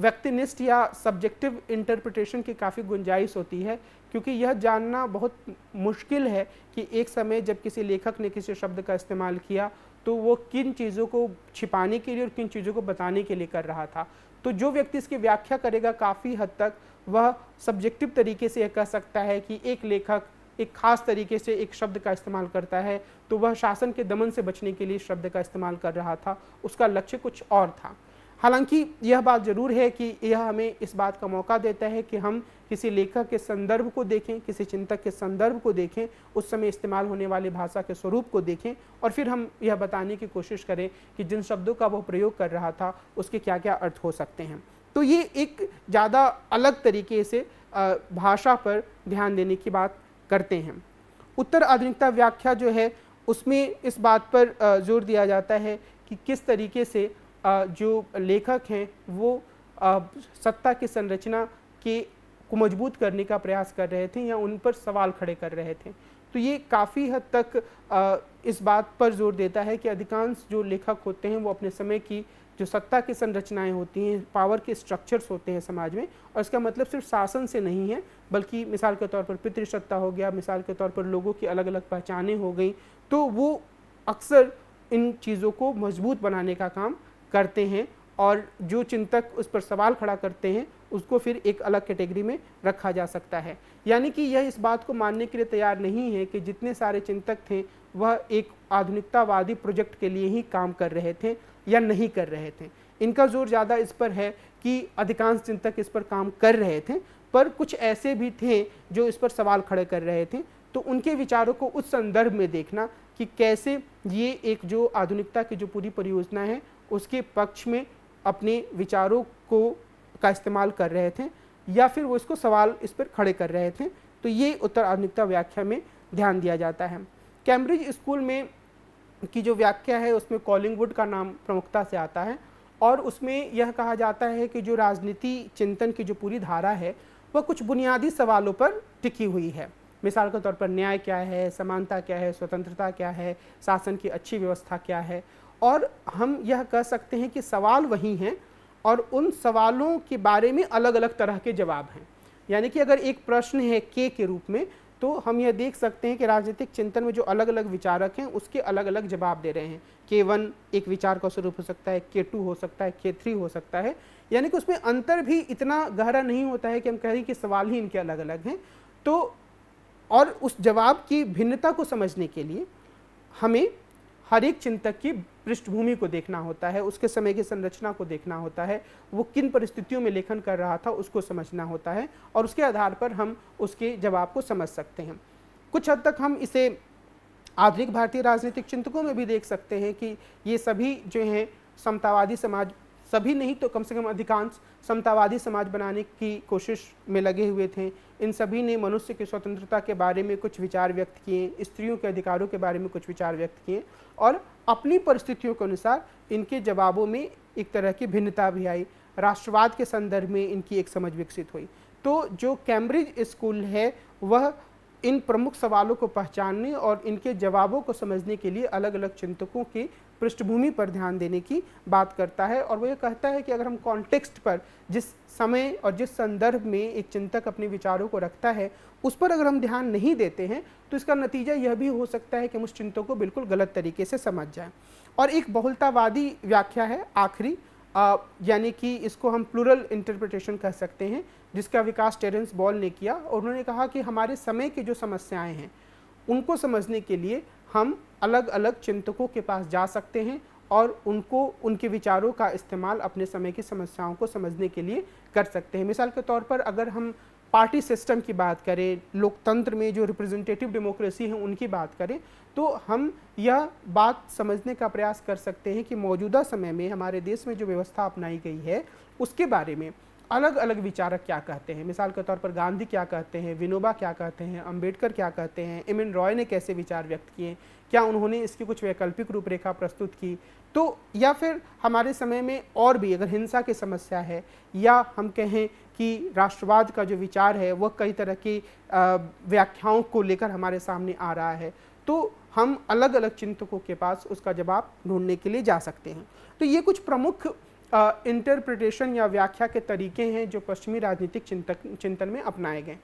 व्यक्तिनिष्ठ या सब्जेक्टिव इंटरप्रिटेशन की काफ़ी गुंजाइश होती है क्योंकि यह जानना बहुत मुश्किल है कि एक समय जब किसी लेखक ने किसी शब्द का इस्तेमाल किया तो वो किन चीज़ों को छिपाने के लिए और किन चीज़ों को बताने के लिए कर रहा था तो जो व्यक्ति इसकी व्याख्या करेगा काफ़ी हद तक वह सब्जेक्टिव तरीके से यह कह सकता है कि एक लेखक एक खास तरीके से एक शब्द का इस्तेमाल करता है तो वह शासन के दमन से बचने के लिए शब्द का इस्तेमाल कर रहा था उसका लक्ष्य कुछ और था हालांकि यह बात जरूर है कि यह हमें इस बात का मौका देता है कि हम किसी लेखक के संदर्भ को देखें किसी चिंतक के संदर्भ को देखें उस समय इस्तेमाल होने वाले भाषा के स्वरूप को देखें और फिर हम यह बताने की कोशिश करें कि जिन शब्दों का वह प्रयोग कर रहा था उसके क्या क्या अर्थ हो सकते हैं तो ये एक ज़्यादा अलग तरीके से भाषा पर ध्यान देने की बात करते हैं उत्तर आधुनिकता व्याख्या जो है उसमें इस बात पर जोर दिया जाता है कि किस तरीके से जो लेखक हैं वो सत्ता की संरचना के को मजबूत करने का प्रयास कर रहे थे या उन पर सवाल खड़े कर रहे थे तो ये काफ़ी हद तक इस बात पर जोर देता है कि अधिकांश जो लेखक होते हैं वो अपने समय की जो सत्ता की संरचनाएं होती हैं पावर के स्ट्रक्चर्स होते हैं समाज में और इसका मतलब सिर्फ शासन से नहीं है बल्कि मिसाल के तौर पर पितृसत्ता हो गया मिसाल के तौर पर लोगों की अलग अलग पहचानें हो गई तो वो अक्सर इन चीज़ों को मजबूत बनाने का काम करते हैं और जो चिंतक उस पर सवाल खड़ा करते हैं उसको फिर एक अलग कैटेगरी में रखा जा सकता है यानी कि यह इस बात को मानने के लिए तैयार नहीं है कि जितने सारे चिंतक थे वह एक आधुनिकतावादी प्रोजेक्ट के लिए ही काम कर रहे थे या नहीं कर रहे थे इनका जोर ज़्यादा इस पर है कि अधिकांश चिंतक इस पर काम कर रहे थे पर कुछ ऐसे भी थे जो इस पर सवाल खड़े कर रहे थे तो उनके विचारों को उस संदर्भ में देखना कि कैसे ये एक जो आधुनिकता की जो पूरी परियोजना है उसके पक्ष में अपने विचारों को का इस्तेमाल कर रहे थे या फिर वो इसको सवाल इस पर खड़े कर रहे थे तो ये उत्तर आधुनिकता व्याख्या में ध्यान दिया जाता है कैम्ब्रिज स्कूल में की जो व्याख्या है उसमें कॉलिंगवुड का नाम प्रमुखता से आता है और उसमें यह कहा जाता है कि जो राजनीति चिंतन की जो पूरी धारा है वह कुछ बुनियादी सवालों पर टिकी हुई है मिसाल के तौर पर न्याय क्या है समानता क्या है स्वतंत्रता क्या है शासन की अच्छी व्यवस्था क्या है और हम यह कह सकते हैं कि सवाल वही हैं और उन सवालों के बारे में अलग अलग तरह के जवाब हैं यानी कि अगर एक प्रश्न है के के रूप में तो हम यह देख सकते हैं कि राजनीतिक चिंतन में जो अलग अलग विचारक हैं उसके अलग अलग जवाब दे रहे हैं के वन एक विचार का स्वरूप हो सकता है के टू हो सकता है के थ्री हो सकता है यानी कि उसमें अंतर भी इतना गहरा नहीं होता है कि हम कह रहे हैं कि सवाल ही इनके अलग अलग हैं तो और उस जवाब की भिन्नता को समझने के लिए हमें हर एक चिंतक की पृष्ठभूमि को देखना होता है उसके समय की संरचना को देखना होता है वो किन परिस्थितियों में लेखन कर रहा था उसको समझना होता है और उसके आधार पर हम उसके जवाब को समझ सकते हैं कुछ हद तक हम इसे आधुनिक भारतीय राजनीतिक चिंतकों में भी देख सकते हैं कि ये सभी जो हैं समतावादी समाज सभी नहीं तो कम से कम अधिकांश समतावादी समाज बनाने की कोशिश में लगे हुए थे इन सभी ने मनुष्य की स्वतंत्रता के बारे में कुछ विचार व्यक्त किए स्त्रियों के अधिकारों के बारे में कुछ विचार व्यक्त किए और अपनी परिस्थितियों के अनुसार इनके जवाबों में एक तरह की भिन्नता भी आई राष्ट्रवाद के संदर्भ में इनकी एक समझ विकसित हुई तो जो कैम्ब्रिज स्कूल है वह इन प्रमुख सवालों को पहचानने और इनके जवाबों को समझने के लिए अलग अलग चिंतकों के पृष्ठभूमि पर ध्यान देने की बात करता है और वो ये कहता है कि अगर हम कॉन्टेक्स्ट पर जिस समय और जिस संदर्भ में एक चिंतक अपने विचारों को रखता है उस पर अगर हम ध्यान नहीं देते हैं तो इसका नतीजा यह भी हो सकता है कि हम उस चिंतक को बिल्कुल गलत तरीके से समझ जाएं और एक बहुलतावादी व्याख्या है आखिरी यानी कि इसको हम प्लूरल इंटरप्रिटेशन कह सकते हैं जिसका विकास टेरेंस बॉल ने किया और उन्होंने कहा कि हमारे समय की जो समस्याएँ हैं उनको समझने के लिए हम अलग अलग चिंतकों के पास जा सकते हैं और उनको उनके विचारों का इस्तेमाल अपने समय की समस्याओं को समझने के लिए कर सकते हैं मिसाल के तौर पर अगर हम पार्टी सिस्टम की बात करें लोकतंत्र में जो रिप्रेजेंटेटिव डेमोक्रेसी है उनकी बात करें तो हम यह बात समझने का प्रयास कर सकते हैं कि मौजूदा समय में हमारे देश में जो व्यवस्था अपनाई गई है उसके बारे में अलग अलग विचारक क्या कहते हैं मिसाल के तौर पर गांधी क्या कहते हैं विनोबा क्या कहते हैं अंबेडकर क्या कहते हैं एम एन रॉय ने कैसे विचार व्यक्त किए क्या उन्होंने इसकी कुछ वैकल्पिक रूपरेखा प्रस्तुत की तो या फिर हमारे समय में और भी अगर हिंसा की समस्या है या हम कहें कि राष्ट्रवाद का जो विचार है वह कई तरह की व्याख्याओं को लेकर हमारे सामने आ रहा है तो हम अलग अलग चिंतकों के पास उसका जवाब ढूंढने के लिए जा सकते हैं तो ये कुछ प्रमुख इंटरप्रिटेशन या व्याख्या के तरीके हैं जो पश्चिमी राजनीतिक चिंतक चिंतन में अपनाए गए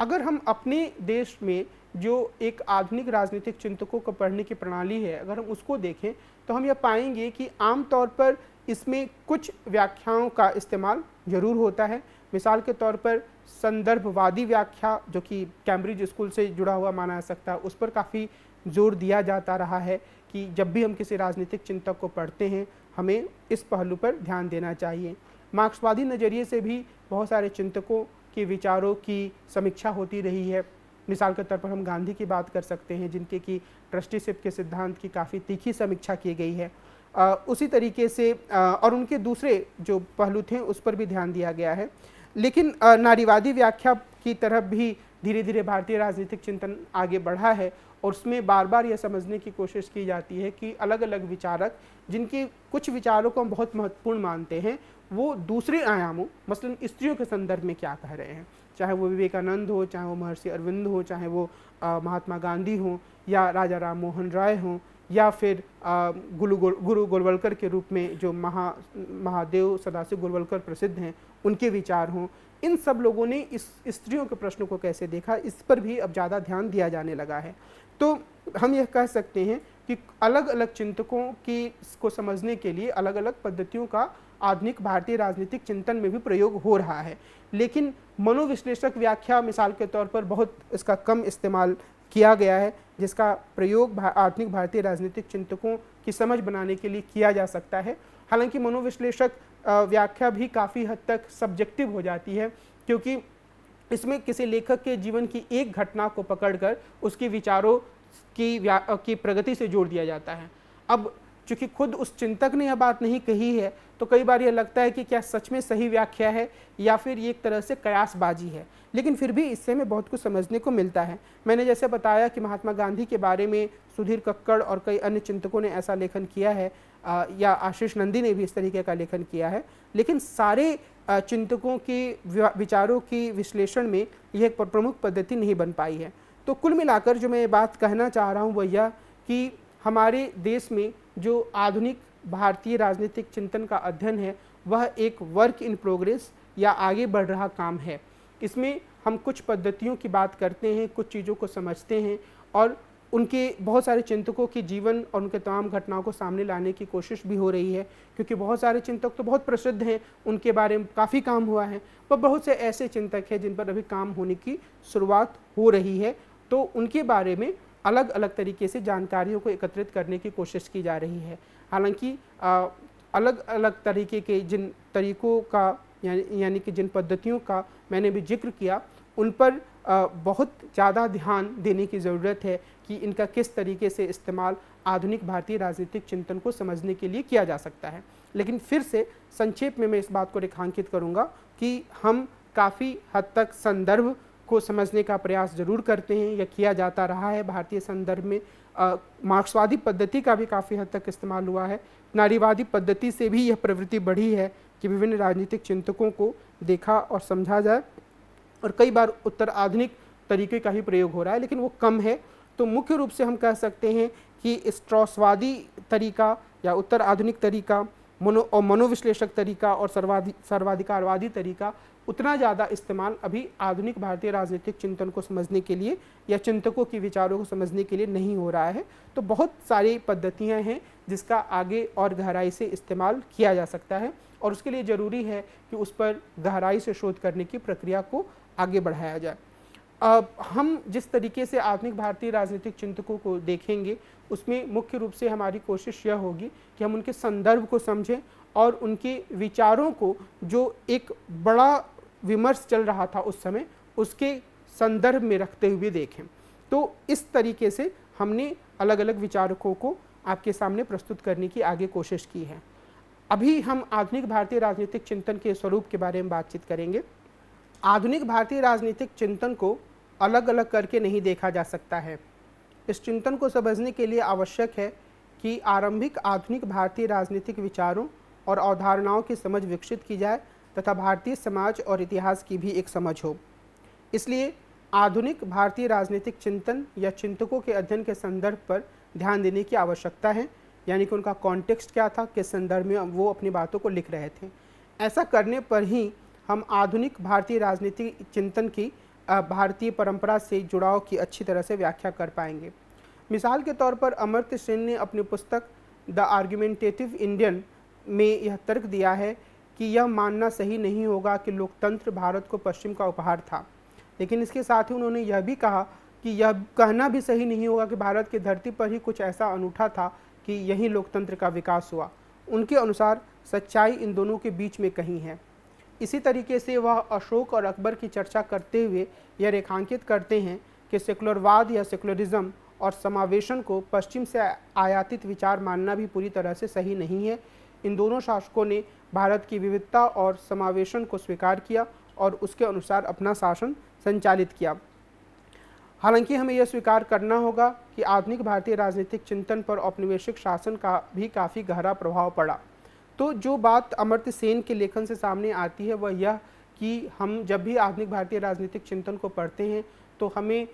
अगर हम अपने देश में जो एक आधुनिक राजनीतिक चिंतकों को पढ़ने की प्रणाली है अगर हम उसको देखें तो हम यह पाएंगे कि आमतौर पर इसमें कुछ व्याख्याओं का इस्तेमाल ज़रूर होता है मिसाल के तौर पर संदर्भवादी व्याख्या जो कि कैम्ब्रिज स्कूल से जुड़ा हुआ माना जा सकता है उस पर काफ़ी जोर दिया जाता रहा है कि जब भी हम किसी राजनीतिक चिंतक को पढ़ते हैं हमें इस पहलू पर ध्यान देना चाहिए मार्क्सवादी नज़रिए से भी बहुत सारे चिंतकों के विचारों की समीक्षा होती रही है मिसाल के तौर पर हम गांधी की बात कर सकते हैं जिनके की ट्रस्टीशिप के सिद्धांत की काफ़ी तीखी समीक्षा की गई है आ, उसी तरीके से आ, और उनके दूसरे जो पहलू थे उस पर भी ध्यान दिया गया है लेकिन आ, नारीवादी व्याख्या की तरफ भी धीरे धीरे भारतीय राजनीतिक चिंतन आगे बढ़ा है और उसमें बार बार यह समझने की कोशिश की जाती है कि अलग अलग विचारक जिनके कुछ विचारों को हम बहुत महत्वपूर्ण मानते हैं वो दूसरे आयामों मसलन स्त्रियों के संदर्भ में क्या कह रहे हैं चाहे वो विवेकानंद हो चाहे वो महर्षि अरविंद हो चाहे वो महात्मा गांधी हों या राजा राम मोहन राय हों या फिर आ, गुरु गुरु गोलवलकर के रूप में जो महा महादेव सदाशिव गोलवलकर प्रसिद्ध हैं उनके विचार हों इन सब लोगों ने इस स्त्रियों के प्रश्नों को कैसे देखा इस पर भी अब ज़्यादा ध्यान दिया जाने लगा है तो हम यह कह सकते हैं कि अलग अलग चिंतकों की को समझने के लिए अलग अलग पद्धतियों का आधुनिक भारतीय राजनीतिक चिंतन में भी प्रयोग हो रहा है लेकिन मनोविश्लेषक व्याख्या मिसाल के तौर पर बहुत इसका कम इस्तेमाल किया गया है जिसका प्रयोग भा, आधुनिक भारतीय राजनीतिक चिंतकों की समझ बनाने के लिए किया जा सकता है हालांकि मनोविश्लेषक व्याख्या भी काफ़ी हद तक सब्जेक्टिव हो जाती है क्योंकि इसमें किसी लेखक के जीवन की एक घटना को पकड़कर उसके विचारों की की प्रगति से जोड़ दिया जाता है अब चूंकि खुद उस चिंतक ने यह बात नहीं कही है तो कई बार यह लगता है कि क्या सच में सही व्याख्या है या फिर ये एक तरह से कयासबाजी है लेकिन फिर भी इससे में बहुत कुछ समझने को मिलता है मैंने जैसे बताया कि महात्मा गांधी के बारे में सुधीर कक्कड़ और कई अन्य चिंतकों ने ऐसा लेखन किया है आ, या आशीष नंदी ने भी इस तरीके का लेखन किया है लेकिन सारे चिंतकों के विचारों की विश्लेषण में यह एक प्रमुख पद्धति नहीं बन पाई है तो कुल मिलाकर जो मैं बात कहना चाह रहा हूँ वह यह कि हमारे देश में जो आधुनिक भारतीय राजनीतिक चिंतन का अध्ययन है वह एक वर्क इन प्रोग्रेस या आगे बढ़ रहा काम है इसमें हम कुछ पद्धतियों की बात करते हैं कुछ चीज़ों को समझते हैं और उनके बहुत सारे चिंतकों के जीवन और उनके तमाम घटनाओं को सामने लाने की कोशिश भी हो रही है क्योंकि बहुत सारे चिंतक तो बहुत प्रसिद्ध हैं उनके बारे में काफ़ी काम हुआ है पर बहुत से ऐसे चिंतक हैं जिन पर अभी काम होने की शुरुआत हो रही है तो उनके बारे में अलग अलग तरीके से जानकारियों को एकत्रित करने की कोशिश की जा रही है हालांकि अलग अलग तरीके के जिन तरीकों का यानी यानी कि जिन पद्धतियों का मैंने भी जिक्र किया उन पर बहुत ज़्यादा ध्यान देने की ज़रूरत है कि इनका किस तरीके से इस्तेमाल आधुनिक भारतीय राजनीतिक चिंतन को समझने के लिए किया जा सकता है लेकिन फिर से संक्षेप में मैं इस बात को रेखांकित करूँगा कि हम काफ़ी हद तक संदर्भ को समझने का प्रयास जरूर करते हैं या किया जाता रहा है भारतीय संदर्भ में मार्क्सवादी पद्धति का भी काफ़ी हद तक इस्तेमाल हुआ है नारीवादी पद्धति से भी यह प्रवृत्ति बढ़ी है कि विभिन्न राजनीतिक चिंतकों को देखा और समझा जाए और कई बार उत्तर आधुनिक तरीके का ही प्रयोग हो रहा है लेकिन वो कम है तो मुख्य रूप से हम कह सकते हैं कि स्ट्रॉसवादी तरीका या उत्तर आधुनिक तरीका मनो और मनोविश्लेषक तरीका और सर्वाधि सर्वाधिकारवादी तरीका उतना ज़्यादा इस्तेमाल अभी आधुनिक भारतीय राजनीतिक चिंतन को समझने के लिए या चिंतकों के विचारों को समझने के लिए नहीं हो रहा है तो बहुत सारी पद्धतियाँ हैं जिसका आगे और गहराई से इस्तेमाल किया जा सकता है और उसके लिए ज़रूरी है कि उस पर गहराई से शोध करने की प्रक्रिया को आगे बढ़ाया जाए अब हम जिस तरीके से आधुनिक भारतीय राजनीतिक चिंतकों को देखेंगे उसमें मुख्य रूप से हमारी कोशिश यह होगी कि हम उनके संदर्भ को समझें और उनके विचारों को जो एक बड़ा विमर्श चल रहा था उस समय उसके संदर्भ में रखते हुए देखें तो इस तरीके से हमने अलग अलग विचारकों को आपके सामने प्रस्तुत करने की आगे कोशिश की है अभी हम आधुनिक भारतीय राजनीतिक चिंतन के स्वरूप के बारे में बातचीत करेंगे आधुनिक भारतीय राजनीतिक चिंतन को अलग अलग करके नहीं देखा जा सकता है इस चिंतन को समझने के लिए आवश्यक है कि आरंभिक आधुनिक भारतीय राजनीतिक विचारों और अवधारणाओं की समझ विकसित की जाए तथा भारतीय समाज और इतिहास की भी एक समझ हो इसलिए आधुनिक भारतीय राजनीतिक चिंतन या चिंतकों के अध्ययन के संदर्भ पर ध्यान देने की आवश्यकता है यानी कि उनका कॉन्टेक्स्ट क्या था किस संदर्भ में वो अपनी बातों को लिख रहे थे ऐसा करने पर ही हम आधुनिक भारतीय राजनीतिक चिंतन की भारतीय परंपरा से जुड़ाव की अच्छी तरह से व्याख्या कर पाएंगे मिसाल के तौर पर अमर्त्य सेन ने अपनी पुस्तक द आर्ग्यूमेंटेटिव इंडियन में यह तर्क दिया है कि यह मानना सही नहीं होगा कि लोकतंत्र भारत को पश्चिम का उपहार था लेकिन इसके साथ ही उन्होंने यह भी कहा कि यह कहना भी सही नहीं होगा कि भारत की धरती पर ही कुछ ऐसा अनूठा था कि यही लोकतंत्र का विकास हुआ उनके अनुसार सच्चाई इन दोनों के बीच में कहीं है इसी तरीके से वह अशोक और अकबर की चर्चा करते हुए यह रेखांकित करते हैं कि सेकुलरवाद या सेकुलरिज्म और समावेशन को पश्चिम से आयातित विचार मानना भी पूरी तरह से सही नहीं है इन दोनों शासकों ने भारत की विविधता और समावेशन को स्वीकार किया और उसके अनुसार अपना शासन संचालित किया हालांकि हमें यह स्वीकार करना होगा कि आधुनिक भारतीय राजनीतिक चिंतन पर औपनिवेशिक शासन का भी काफ़ी गहरा प्रभाव पड़ा तो जो बात अमर्त्य सेन के लेखन से सामने आती है वह यह कि हम जब भी आधुनिक भारतीय राजनीतिक चिंतन को पढ़ते हैं तो हमें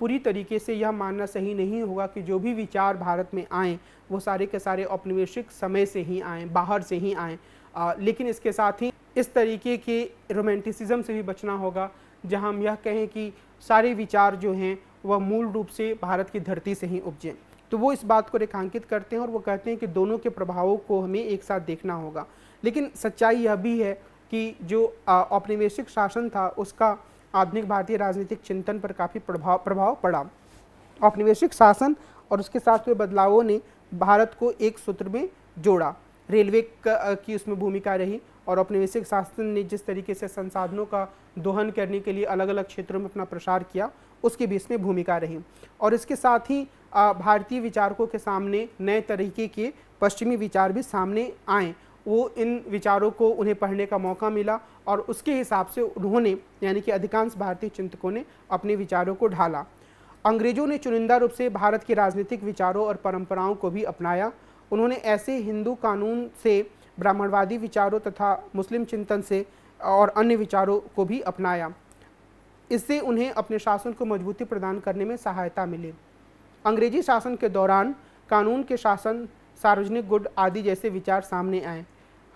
पूरी तरीके से यह मानना सही नहीं होगा कि जो भी विचार भारत में आएँ वो सारे के सारे औपनिवेशिक समय से ही आएँ बाहर से ही आएँ आ, लेकिन इसके साथ ही इस तरीके के रोमेंटिसिज्म से भी बचना होगा जहां हम यह कहें कि सारे विचार जो हैं वह मूल रूप से भारत की धरती से ही उपजे तो वो इस बात को रेखांकित करते हैं और वो कहते हैं कि दोनों के प्रभावों को हमें एक साथ देखना होगा लेकिन सच्चाई यह भी है कि जो औपनिवेशिक शासन था उसका आधुनिक भारतीय राजनीतिक चिंतन पर काफ़ी प्रभाव प्रभाव पड़ा औपनिवेशिक शासन और उसके साथ हुए बदलावों ने भारत को एक सूत्र में जोड़ा रेलवे की उसमें भूमिका रही और औपनिवेशिक शासन ने जिस तरीके से संसाधनों का दोहन करने के लिए अलग अलग क्षेत्रों में अपना प्रसार किया उसकी भी इसमें भूमिका रही और इसके साथ ही भारतीय विचारकों के सामने नए तरीके के पश्चिमी विचार भी सामने आए वो इन विचारों को उन्हें पढ़ने का मौका मिला और उसके हिसाब से उन्होंने यानी कि अधिकांश भारतीय चिंतकों ने अपने विचारों को ढाला अंग्रेजों ने चुनिंदा रूप से भारत के राजनीतिक विचारों और परंपराओं को भी अपनाया उन्होंने ऐसे हिंदू कानून से ब्राह्मणवादी विचारों तथा मुस्लिम चिंतन से और अन्य विचारों को भी अपनाया इससे उन्हें अपने शासन को मजबूती प्रदान करने में सहायता मिली अंग्रेजी शासन के दौरान कानून के शासन सार्वजनिक गुड आदि जैसे विचार सामने आए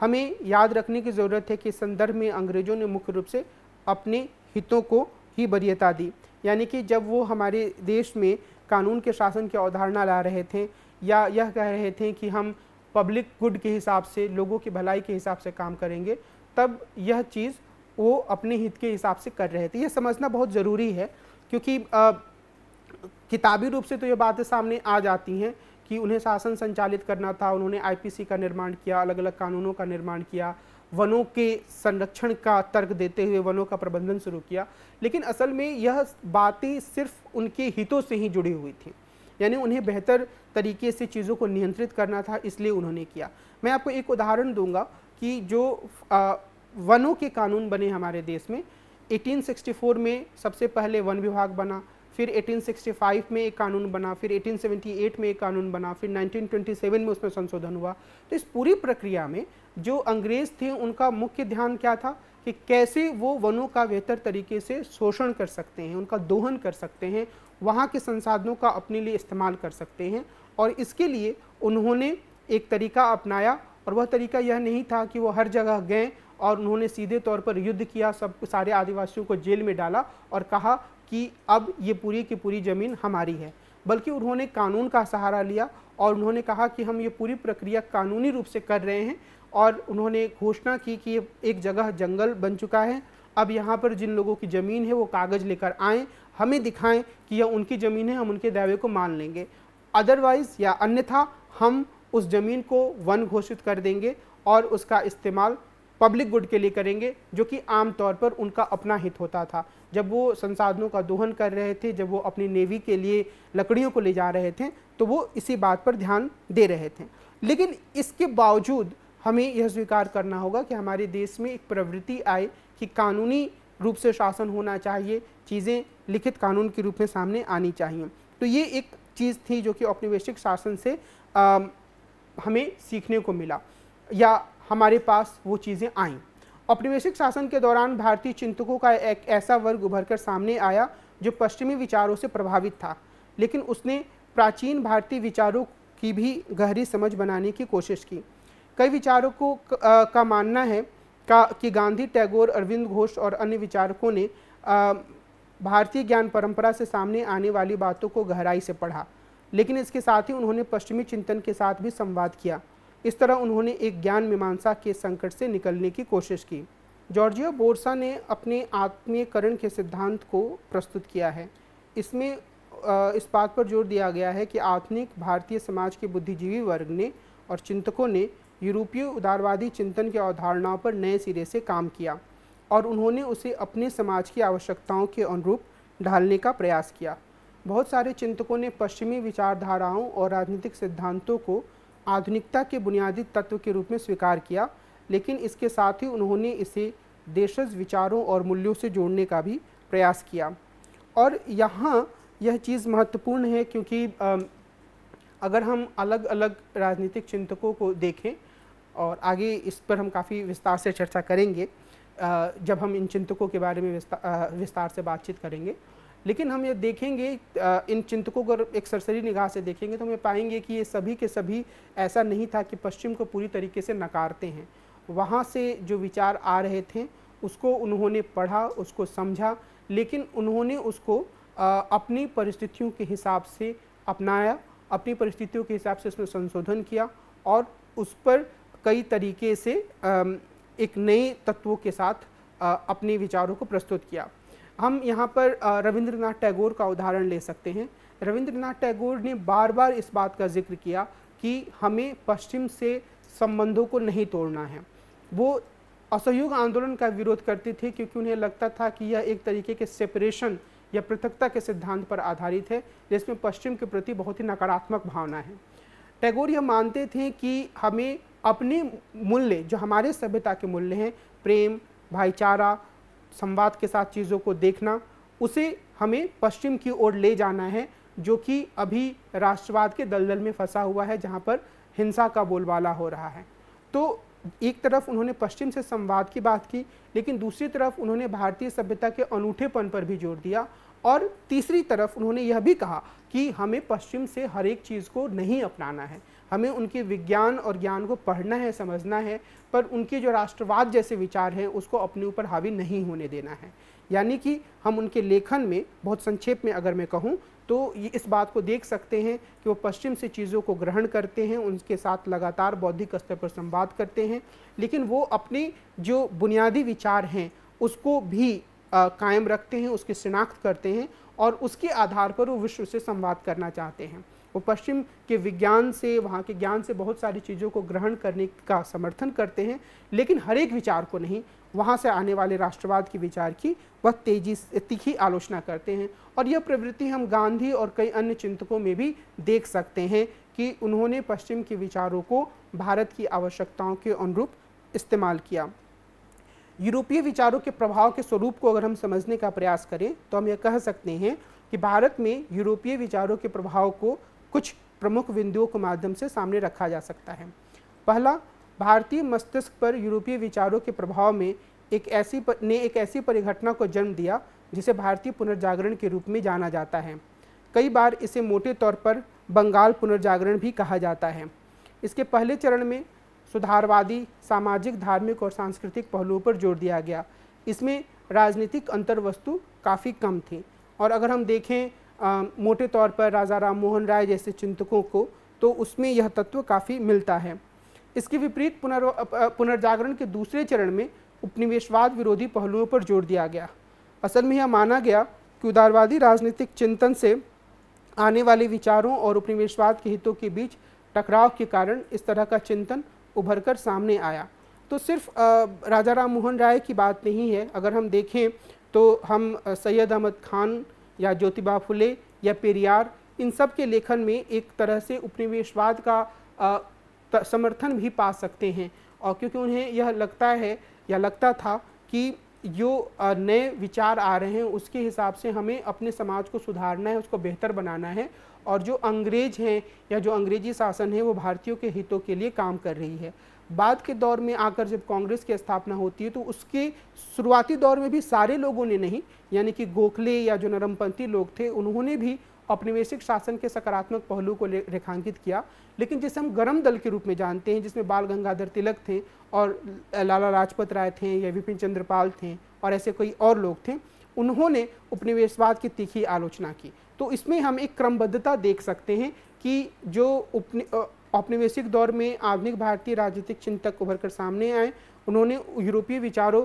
हमें याद रखने की ज़रूरत है कि इस संदर्भ में अंग्रेज़ों ने मुख्य रूप से अपने हितों को ही वरीयता दी यानी कि जब वो हमारे देश में कानून के शासन की अवधारणा ला रहे थे या यह कह रहे थे कि हम पब्लिक गुड के हिसाब से लोगों की भलाई के हिसाब से काम करेंगे तब यह चीज़ वो अपने हित के हिसाब से कर रहे थे यह समझना बहुत ज़रूरी है क्योंकि आ, किताबी रूप से तो ये बातें सामने आ जाती हैं कि उन्हें शासन संचालित करना था उन्होंने आईपीसी का निर्माण किया अलग अलग कानूनों का निर्माण किया वनों के संरक्षण का तर्क देते हुए वनों का प्रबंधन शुरू किया लेकिन असल में यह बातें सिर्फ उनके हितों से ही जुड़ी हुई थी यानी उन्हें बेहतर तरीके से चीज़ों को नियंत्रित करना था इसलिए उन्होंने किया मैं आपको एक उदाहरण दूंगा कि जो आ, वनों के कानून बने हमारे देश में 1864 में सबसे पहले वन विभाग बना फिर 1865 में एक कानून बना फिर 1878 में एक कानून बना फिर 1927 में उसमें संशोधन हुआ तो इस पूरी प्रक्रिया में जो अंग्रेज़ थे उनका मुख्य ध्यान क्या था कि कैसे वो वनों का बेहतर तरीके से शोषण कर सकते हैं उनका दोहन कर सकते हैं वहाँ के संसाधनों का अपने लिए इस्तेमाल कर सकते हैं और इसके लिए उन्होंने एक तरीका अपनाया और वह तरीका यह नहीं था कि वो हर जगह गए और उन्होंने सीधे तौर पर युद्ध किया सब सारे आदिवासियों को जेल में डाला और कहा कि अब ये पूरी की पूरी ज़मीन हमारी है बल्कि उन्होंने कानून का सहारा लिया और उन्होंने कहा कि हम ये पूरी प्रक्रिया कानूनी रूप से कर रहे हैं और उन्होंने घोषणा की कि एक जगह जंगल बन चुका है अब यहाँ पर जिन लोगों की ज़मीन है वो कागज़ लेकर आएँ हमें दिखाएं कि यह उनकी ज़मीन है हम उनके दावे को मान लेंगे अदरवाइज़ या अन्यथा हम उस ज़मीन को वन घोषित कर देंगे और उसका इस्तेमाल पब्लिक गुड के लिए करेंगे जो कि आम तौर पर उनका अपना हित होता था जब वो संसाधनों का दोहन कर रहे थे जब वो अपनी नेवी के लिए लकड़ियों को ले जा रहे थे तो वो इसी बात पर ध्यान दे रहे थे लेकिन इसके बावजूद हमें यह स्वीकार करना होगा कि हमारे देश में एक प्रवृत्ति आए कि कानूनी रूप से शासन होना चाहिए चीज़ें लिखित कानून के रूप में सामने आनी चाहिए तो ये एक चीज़ थी जो कि औपनिवेशिक शासन से आ, हमें सीखने को मिला या हमारे पास वो चीज़ें आईं औपनिवेशिक शासन के दौरान भारतीय चिंतकों का एक ऐसा वर्ग उभर कर सामने आया जो पश्चिमी विचारों से प्रभावित था लेकिन उसने प्राचीन भारतीय विचारों की भी गहरी समझ बनाने की कोशिश की कई विचारों को आ, का मानना है का कि गांधी टैगोर अरविंद घोष और अन्य विचारकों ने आ, भारतीय ज्ञान परंपरा से सामने आने वाली बातों को गहराई से पढ़ा लेकिन इसके साथ ही उन्होंने पश्चिमी चिंतन के साथ भी संवाद किया इस तरह उन्होंने एक ज्ञान मीमांसा के संकट से निकलने की कोशिश की जॉर्जियो बोर्सा ने अपने आत्मीयकरण के सिद्धांत को प्रस्तुत किया है इसमें इस बात पर जोर दिया गया है कि आधुनिक भारतीय समाज के बुद्धिजीवी वर्ग ने और चिंतकों ने यूरोपीय उदारवादी चिंतन के अवधारणाओं पर नए सिरे से काम किया और उन्होंने उसे अपने समाज की आवश्यकताओं के अनुरूप ढालने का प्रयास किया बहुत सारे चिंतकों ने पश्चिमी विचारधाराओं और राजनीतिक सिद्धांतों को आधुनिकता के बुनियादी तत्व के रूप में स्वीकार किया लेकिन इसके साथ ही उन्होंने इसे देशज विचारों और मूल्यों से जोड़ने का भी प्रयास किया और यहाँ यह चीज़ महत्वपूर्ण है क्योंकि अगर हम अलग अलग राजनीतिक चिंतकों को देखें और आगे इस पर हम काफ़ी विस्तार से चर्चा करेंगे जब हम इन चिंतकों के बारे में विस्तार, विस्तार से बातचीत करेंगे लेकिन हम ये देखेंगे इन चिंतकों को एक सरसरी निगाह से देखेंगे तो हमें पाएंगे कि ये सभी के सभी ऐसा नहीं था कि पश्चिम को पूरी तरीके से नकारते हैं वहाँ से जो विचार आ रहे थे उसको उन्होंने पढ़ा उसको समझा लेकिन उन्होंने उसको अपनी परिस्थितियों के हिसाब से अपनाया अपनी परिस्थितियों के हिसाब से उसमें संशोधन किया और उस पर कई तरीके से एक नए तत्वों के साथ अपने विचारों को प्रस्तुत किया हम यहाँ पर रविंद्रनाथ टैगोर का उदाहरण ले सकते हैं रविंद्रनाथ टैगोर ने बार बार इस बात का जिक्र किया कि हमें पश्चिम से संबंधों को नहीं तोड़ना है वो असहयोग आंदोलन का विरोध करते थे क्योंकि उन्हें लगता था कि यह एक तरीके के सेपरेशन या पृथकता के सिद्धांत पर आधारित है जिसमें पश्चिम के प्रति बहुत ही नकारात्मक भावना है टैगोर यह मानते थे कि हमें अपने मूल्य जो हमारे सभ्यता के मूल्य हैं प्रेम भाईचारा संवाद के साथ चीज़ों को देखना उसे हमें पश्चिम की ओर ले जाना है जो कि अभी राष्ट्रवाद के दलदल में फंसा हुआ है जहाँ पर हिंसा का बोलबाला हो रहा है तो एक तरफ उन्होंने पश्चिम से संवाद की बात की लेकिन दूसरी तरफ उन्होंने भारतीय सभ्यता के अनूठेपन पर भी जोर दिया और तीसरी तरफ उन्होंने यह भी कहा कि हमें पश्चिम से हर एक चीज़ को नहीं अपनाना है हमें उनके विज्ञान और ज्ञान को पढ़ना है समझना है पर उनके जो राष्ट्रवाद जैसे विचार हैं उसको अपने ऊपर हावी नहीं होने देना है यानी कि हम उनके लेखन में बहुत संक्षेप में अगर मैं कहूँ तो ये इस बात को देख सकते हैं कि वो पश्चिम से चीज़ों को ग्रहण करते हैं उनके साथ लगातार बौद्धिक स्तर पर संवाद करते हैं लेकिन वो अपने जो बुनियादी विचार हैं उसको भी आ, कायम रखते हैं उसकी शिनाख्त करते हैं और उसके आधार पर वो विश्व से संवाद करना चाहते हैं वो पश्चिम के विज्ञान से वहाँ के ज्ञान से बहुत सारी चीज़ों को ग्रहण करने का समर्थन करते हैं लेकिन हर एक विचार को नहीं वहाँ से आने वाले राष्ट्रवाद के विचार की वह तेजी से तीखी आलोचना करते हैं और यह प्रवृत्ति हम गांधी और कई अन्य चिंतकों में भी देख सकते हैं कि उन्होंने पश्चिम के विचारों को भारत की आवश्यकताओं के अनुरूप इस्तेमाल किया यूरोपीय विचारों के प्रभाव के स्वरूप को अगर हम समझने का प्रयास करें तो हम यह कह सकते हैं कि भारत में यूरोपीय विचारों के प्रभाव को कुछ प्रमुख बिंदुओं के माध्यम से सामने रखा जा सकता है पहला भारतीय मस्तिष्क पर यूरोपीय विचारों के प्रभाव में एक ऐसी पर, ने एक ऐसी परिघटना को जन्म दिया जिसे भारतीय पुनर्जागरण के रूप में जाना जाता है कई बार इसे मोटे तौर पर बंगाल पुनर्जागरण भी कहा जाता है इसके पहले चरण में सुधारवादी सामाजिक धार्मिक और सांस्कृतिक पहलुओं पर जोर दिया गया इसमें राजनीतिक अंतर्वस्तु काफ़ी कम थी और अगर हम देखें मोटे तौर पर राजा राम मोहन राय जैसे चिंतकों को तो उसमें यह तत्व काफ़ी मिलता है इसके विपरीत पुनर् पुनर्जागरण के दूसरे चरण में उपनिवेशवाद विरोधी पहलुओं पर जोर दिया गया असल में यह माना गया कि उदारवादी राजनीतिक चिंतन से आने वाले विचारों और उपनिवेशवाद के हितों के बीच टकराव के कारण इस तरह का चिंतन उभर कर सामने आया तो सिर्फ राजा राम मोहन राय की बात नहीं है अगर हम देखें तो हम सैयद अहमद खान या ज्योतिबा फुले या पेरियार इन सब के लेखन में एक तरह से उपनिवेशवाद का आ, समर्थन भी पा सकते हैं और क्योंकि उन्हें यह लगता है या लगता था कि जो नए विचार आ रहे हैं उसके हिसाब से हमें अपने समाज को सुधारना है उसको बेहतर बनाना है और जो अंग्रेज हैं या जो अंग्रेजी शासन है वो भारतीयों के हितों के लिए काम कर रही है बाद के दौर में आकर जब कांग्रेस की स्थापना होती है तो उसके शुरुआती दौर में भी सारे लोगों ने नहीं यानी कि गोखले या जो नरमपंथी लोग थे उन्होंने भी औपनिवेशिक शासन के सकारात्मक पहलू को रेखांकित किया लेकिन जिसे हम गर्म दल के रूप में जानते हैं जिसमें बाल गंगाधर तिलक थे और लाला लाजपत राय थे या विपिन चंद्रपाल थे और ऐसे कई और लोग थे उन्होंने उपनिवेशवाद की तीखी आलोचना की तो इसमें हम एक क्रमबद्धता देख सकते हैं कि जो औपनिवेशिक दौर में आधुनिक भारतीय राजनीतिक चिंतक उभर कर सामने आए उन्होंने यूरोपीय विचारों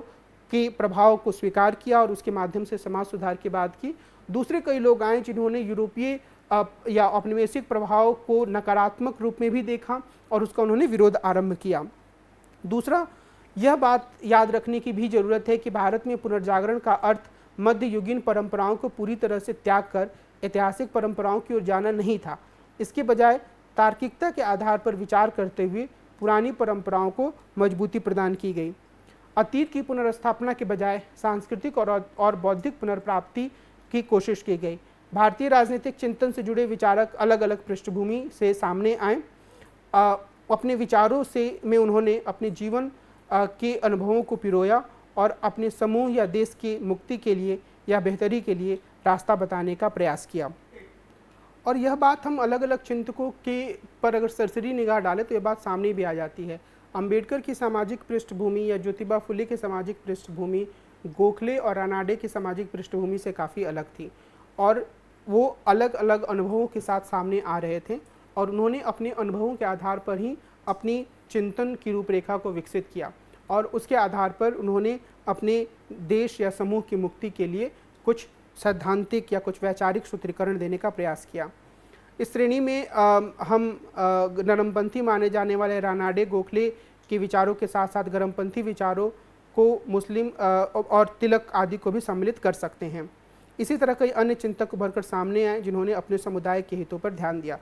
के प्रभाव को स्वीकार किया और उसके माध्यम से समाज सुधार की बात की दूसरे कई लोग आए जिन्होंने यूरोपीय या औपनिवेशिक प्रभाव को नकारात्मक रूप में भी देखा और उसका उन्होंने विरोध आरंभ किया दूसरा यह बात याद रखने की भी जरूरत है कि भारत में पुनर्जागरण का अर्थ मध्ययुगीन परंपराओं को पूरी तरह से त्याग कर ऐतिहासिक परंपराओं की ओर जाना नहीं था इसके बजाय तार्किकता के आधार पर विचार करते हुए पुरानी परंपराओं को मजबूती प्रदान की गई अतीत की पुनर्स्थापना के बजाय सांस्कृतिक और और बौद्धिक पुनर्प्राप्ति की कोशिश की गई भारतीय राजनीतिक चिंतन से जुड़े विचारक अलग अलग पृष्ठभूमि से सामने आए अपने विचारों से में उन्होंने अपने जीवन के अनुभवों को पिरोया और अपने समूह या देश की मुक्ति के लिए या बेहतरी के लिए रास्ता बताने का प्रयास किया और यह बात हम अलग अलग चिंतकों के पर अगर सरसरी निगाह डालें तो यह बात सामने भी आ जाती है अंबेडकर की सामाजिक पृष्ठभूमि या ज्योतिबा फुले की सामाजिक पृष्ठभूमि गोखले और रानाडे की सामाजिक पृष्ठभूमि से काफ़ी अलग थी और वो अलग अलग अनुभवों के साथ सामने आ रहे थे और उन्होंने अपने अनुभवों के आधार पर ही अपनी चिंतन की रूपरेखा को विकसित किया और उसके आधार पर उन्होंने अपने देश या समूह की मुक्ति के लिए कुछ सैद्धांतिक या कुछ वैचारिक सूत्रीकरण देने का प्रयास किया इस श्रेणी में आ, हम नरमपंथी माने जाने वाले रानाडे गोखले के विचारों के साथ साथ गर्मपंथी विचारों को मुस्लिम आ, और तिलक आदि को भी सम्मिलित कर सकते हैं इसी तरह कई अन्य चिंतक उभर कर सामने आए जिन्होंने अपने समुदाय के हितों पर ध्यान दिया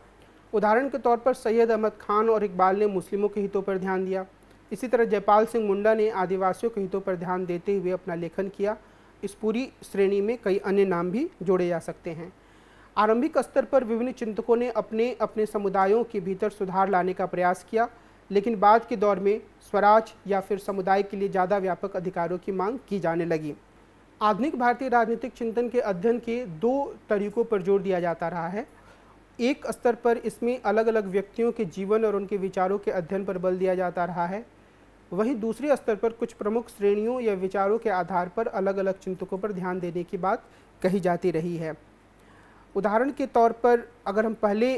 उदाहरण के तौर पर सैयद अहमद खान और इकबाल ने मुस्लिमों के हितों पर ध्यान दिया इसी तरह जयपाल सिंह मुंडा ने आदिवासियों के हितों पर ध्यान देते हुए अपना लेखन किया इस पूरी श्रेणी में कई अन्य नाम भी जोड़े जा सकते हैं आरंभिक स्तर पर विभिन्न चिंतकों ने अपने अपने समुदायों के भीतर सुधार लाने का प्रयास किया लेकिन बाद के दौर में स्वराज या फिर समुदाय के लिए ज़्यादा व्यापक अधिकारों की मांग की जाने लगी आधुनिक भारतीय राजनीतिक चिंतन के अध्ययन के दो तरीकों पर जोर दिया जाता रहा है एक स्तर पर इसमें अलग अलग व्यक्तियों के जीवन और उनके विचारों के अध्ययन पर बल दिया जाता रहा है वहीं दूसरे स्तर पर कुछ प्रमुख श्रेणियों या विचारों के आधार पर अलग अलग चिंतकों पर ध्यान देने की बात कही जाती रही है उदाहरण के तौर पर अगर हम पहले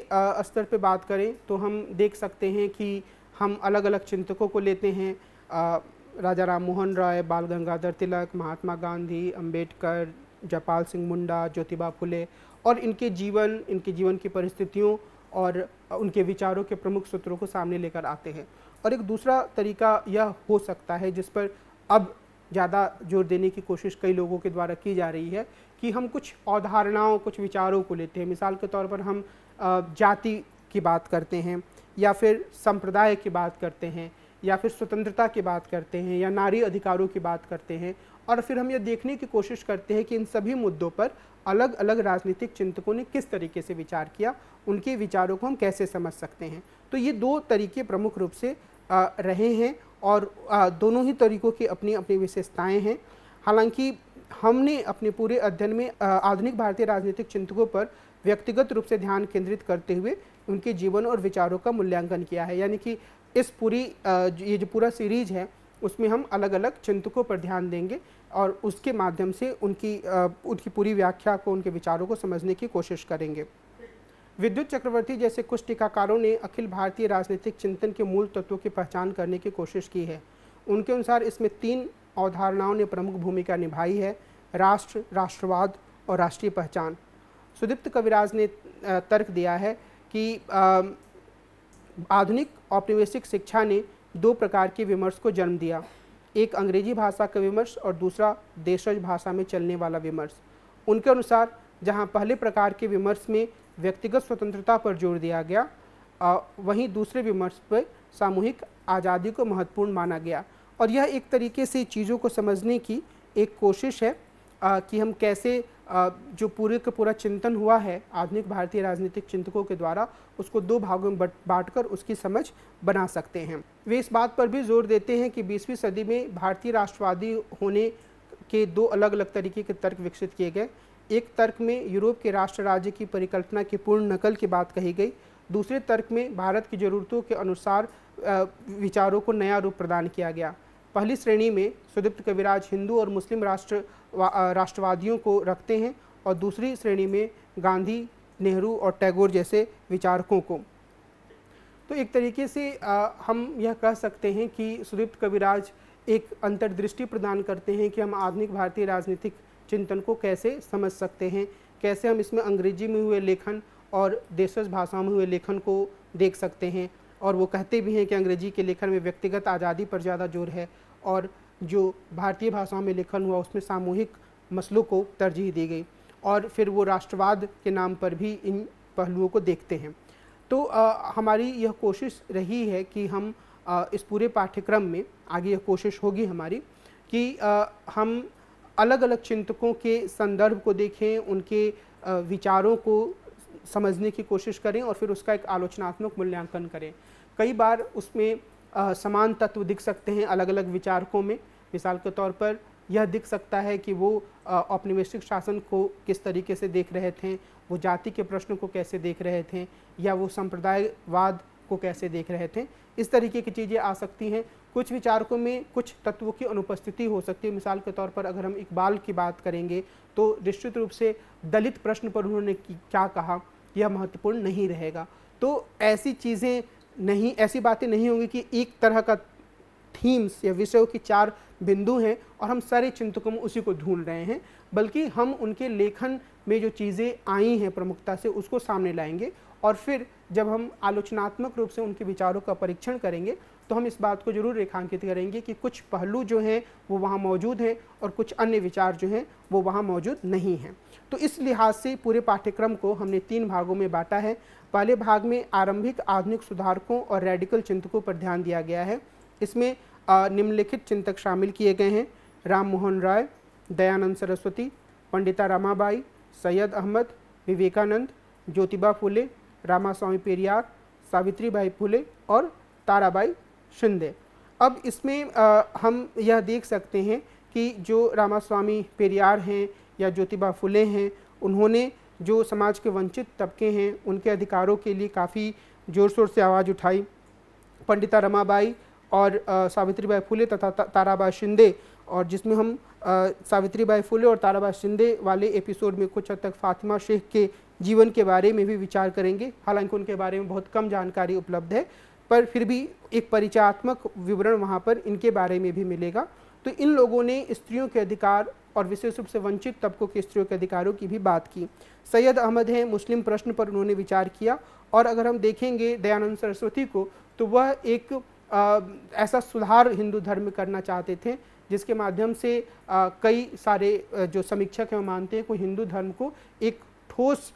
स्तर पर बात करें तो हम देख सकते हैं कि हम अलग अलग चिंतकों को लेते हैं आ, राजा राम मोहन राय बाल गंगाधर तिलक महात्मा गांधी अंबेडकर जयपाल सिंह मुंडा ज्योतिबा फुले और इनके जीवन इनके जीवन की परिस्थितियों और उनके विचारों के प्रमुख सूत्रों को सामने लेकर आते हैं और एक दूसरा तरीका यह हो सकता है जिस पर अब ज़्यादा जोर देने की कोशिश कई लोगों के द्वारा की जा रही है कि हम कुछ अवधारणाओं कुछ विचारों को लेते हैं मिसाल के तौर पर हम जाति की बात करते हैं या फिर संप्रदाय की बात करते हैं या फिर स्वतंत्रता की बात करते हैं या नारी अधिकारों की बात करते हैं और फिर हम ये देखने की कोशिश करते हैं कि इन सभी मुद्दों पर अलग अलग राजनीतिक चिंतकों ने किस तरीके से विचार किया उनके विचारों को हम कैसे समझ सकते हैं तो ये दो तरीके प्रमुख रूप से रहे हैं और दोनों ही तरीकों की अपनी अपनी विशेषताएं हैं हालांकि हमने अपने पूरे अध्ययन में आधुनिक भारतीय राजनीतिक चिंतकों पर व्यक्तिगत रूप से ध्यान केंद्रित करते हुए उनके जीवन और विचारों का मूल्यांकन किया है यानी कि इस पूरी ये जो पूरा सीरीज है उसमें हम अलग अलग चिंतकों पर ध्यान देंगे और उसके माध्यम से उनकी उनकी पूरी व्याख्या को उनके विचारों को समझने की कोशिश करेंगे विद्युत चक्रवर्ती जैसे कुछ टीकाकारों ने अखिल भारतीय राजनीतिक चिंतन के मूल तत्वों की पहचान करने की कोशिश की है उनके अनुसार इसमें तीन अवधारणाओं ने प्रमुख भूमिका निभाई है राष्ट्र राष्ट्रवाद और राष्ट्रीय पहचान सुदीप्त कविराज ने तर्क दिया है कि आधुनिक औपनिवेशिक शिक्षा ने दो प्रकार के विमर्श को जन्म दिया एक अंग्रेजी भाषा का विमर्श और दूसरा देशज भाषा में चलने वाला विमर्श उनके अनुसार जहां पहले प्रकार के विमर्श में व्यक्तिगत स्वतंत्रता पर जोर दिया गया वहीं दूसरे विमर्श पर सामूहिक आज़ादी को महत्वपूर्ण माना गया और यह एक तरीके से चीज़ों को समझने की एक कोशिश है आ, कि हम कैसे आ, जो पूरे का पूरा चिंतन हुआ है आधुनिक भारतीय राजनीतिक चिंतकों के द्वारा उसको दो भागों में बांट कर उसकी समझ बना सकते हैं वे इस बात पर भी जोर देते हैं कि 20वीं सदी में भारतीय राष्ट्रवादी होने के दो अलग अलग तरीके के तर्क विकसित किए गए एक तर्क में यूरोप के राष्ट्र राज्य की परिकल्पना की पूर्ण नकल की बात कही गई दूसरे तर्क में भारत की ज़रूरतों के अनुसार विचारों को नया रूप प्रदान किया गया पहली श्रेणी में सुदीप्त कविराज हिंदू और मुस्लिम राष्ट्र राष्ट्रवादियों को रखते हैं और दूसरी श्रेणी में गांधी नेहरू और टैगोर जैसे विचारकों को तो एक तरीके से आ, हम यह कह सकते हैं कि सुदीप्त कविराज एक अंतर्दृष्टि प्रदान करते हैं कि हम आधुनिक भारतीय राजनीतिक चिंतन को कैसे समझ सकते हैं कैसे हम इसमें अंग्रेजी में हुए लेखन और देशज भाषाओं में हुए लेखन को देख सकते हैं और वो कहते भी हैं कि अंग्रेजी के लेखन में व्यक्तिगत आज़ादी पर ज़्यादा जोर है और जो भारतीय भाषाओं में लेखन हुआ उसमें सामूहिक मसलों को तरजीह दी गई और फिर वो राष्ट्रवाद के नाम पर भी इन पहलुओं को देखते हैं तो आ, हमारी यह कोशिश रही है कि हम आ, इस पूरे पाठ्यक्रम में आगे यह कोशिश होगी हमारी कि आ, हम अलग अलग चिंतकों के संदर्भ को देखें उनके विचारों को समझने की कोशिश करें और फिर उसका एक आलोचनात्मक मूल्यांकन करें कई बार उसमें समान तत्व दिख सकते हैं अलग अलग विचारकों में मिसाल के तौर पर यह दिख सकता है कि वो औपनिवेशिक शासन को किस तरीके से देख रहे थे वो जाति के प्रश्न को कैसे देख रहे थे या वो संप्रदायवाद को कैसे देख रहे थे इस तरीके की चीज़ें आ सकती हैं कुछ विचारकों में कुछ तत्वों की अनुपस्थिति हो सकती है मिसाल के तौर पर अगर हम इकबाल की बात करेंगे तो निश्चित रूप से दलित प्रश्न पर उन्होंने क्या कहा यह महत्वपूर्ण नहीं रहेगा तो ऐसी चीज़ें नहीं ऐसी बातें नहीं होंगी कि एक तरह का थीम्स या विषयों की चार बिंदु हैं और हम सारे चिंतकों में उसी को ढूंढ रहे हैं बल्कि हम उनके लेखन में जो चीज़ें आई हैं प्रमुखता से उसको सामने लाएंगे और फिर जब हम आलोचनात्मक रूप से उनके विचारों का परीक्षण करेंगे तो हम इस बात को जरूर रेखांकित करेंगे कि कुछ पहलू जो हैं वो वहाँ मौजूद हैं और कुछ अन्य विचार जो हैं वो वहाँ मौजूद नहीं हैं तो इस लिहाज से पूरे पाठ्यक्रम को हमने तीन भागों में बांटा है पहले भाग में आरंभिक आधुनिक सुधारकों और रेडिकल चिंतकों पर ध्यान दिया गया है इसमें निम्नलिखित चिंतक शामिल किए गए हैं राम मोहन राय दयानंद सरस्वती पंडिता रामाबाई सैयद अहमद विवेकानंद ज्योतिबा फुले रामा स्वामी पेरियार सावित्रीबाई फुले और ताराबाई शिंदे अब इसमें आ, हम यह देख सकते हैं कि जो रामास्वामी पेरियार हैं या ज्योतिबा फुले हैं उन्होंने जो समाज के वंचित तबके हैं उनके अधिकारों के लिए काफ़ी ज़ोर शोर से आवाज़ उठाई पंडिता रमाबाई और सावित्रीबाई फुले तथा ताराबाई शिंदे और जिसमें हम सावित्रीबाई फुले और ताराबाई शिंदे वाले एपिसोड में कुछ हद तक फातिमा शेख के जीवन के बारे में भी विचार करेंगे हालांकि उनके बारे में बहुत कम जानकारी उपलब्ध है पर फिर भी एक परिचयात्मक विवरण वहाँ पर इनके बारे में भी मिलेगा तो इन लोगों ने स्त्रियों के अधिकार और विशेष रूप से वंचित तबकों के स्त्रियों के अधिकारों की भी बात की सैयद अहमद हैं मुस्लिम प्रश्न पर उन्होंने विचार किया और अगर हम देखेंगे दयानंद सरस्वती को तो वह एक आ, ऐसा सुधार हिंदू धर्म करना चाहते थे जिसके माध्यम से आ, कई सारे जो समीक्षक हैं मानते हैं कि हिंदू धर्म को एक ठोस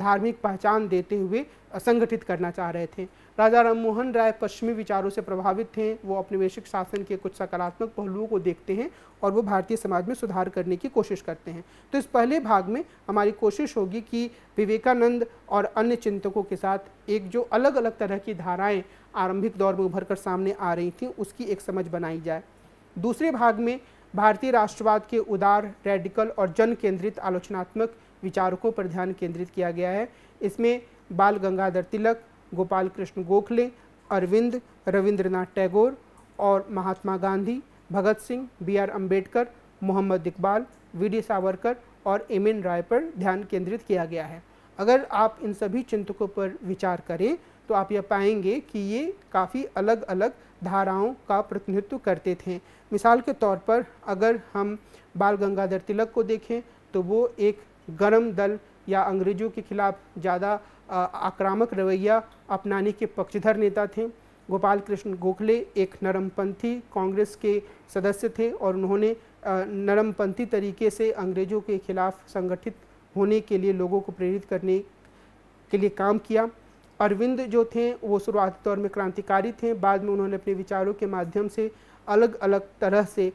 धार्मिक पहचान देते हुए संगठित करना चाह रहे थे राजा राममोहन राय पश्चिमी विचारों से प्रभावित थे वो अपनिवेशिक शासन के कुछ सकारात्मक पहलुओं को देखते हैं और वो भारतीय समाज में सुधार करने की कोशिश करते हैं तो इस पहले भाग में हमारी कोशिश होगी कि विवेकानंद और अन्य चिंतकों के साथ एक जो अलग अलग तरह की धाराएं आरंभिक दौर में उभर कर सामने आ रही थी उसकी एक समझ बनाई जाए दूसरे भाग में भारतीय राष्ट्रवाद के उदार रेडिकल और जन केंद्रित आलोचनात्मक विचारकों पर ध्यान केंद्रित किया गया है इसमें बाल गंगाधर तिलक गोपाल कृष्ण गोखले अरविंद रविंद्रनाथ टैगोर और Mahatma Gandhi Bhagat Singh B R Ambedkar Mohammad Iqbal V D Savarkar और एम एन राय पर ध्यान केंद्रित किया गया है अगर आप इन सभी चिंतकों पर विचार करें तो आप यह पाएंगे कि ये काफ़ी अलग अलग धाराओं का प्रतिनिधित्व करते थे मिसाल के तौर पर अगर हम बाल गंगाधर तिलक को देखें तो वो एक गर्म दल या अंग्रेज़ों के खिलाफ ज़्यादा आक्रामक रवैया अपनाने के पक्षधर नेता थे गोपाल कृष्ण गोखले एक नरमपंथी कांग्रेस के सदस्य थे और उन्होंने नरमपंथी तरीके से अंग्रेज़ों के खिलाफ संगठित होने के लिए लोगों को प्रेरित करने के लिए काम किया अरविंद जो थे वो शुरुआती तौर में क्रांतिकारी थे बाद में उन्होंने अपने विचारों के माध्यम से अलग अलग तरह से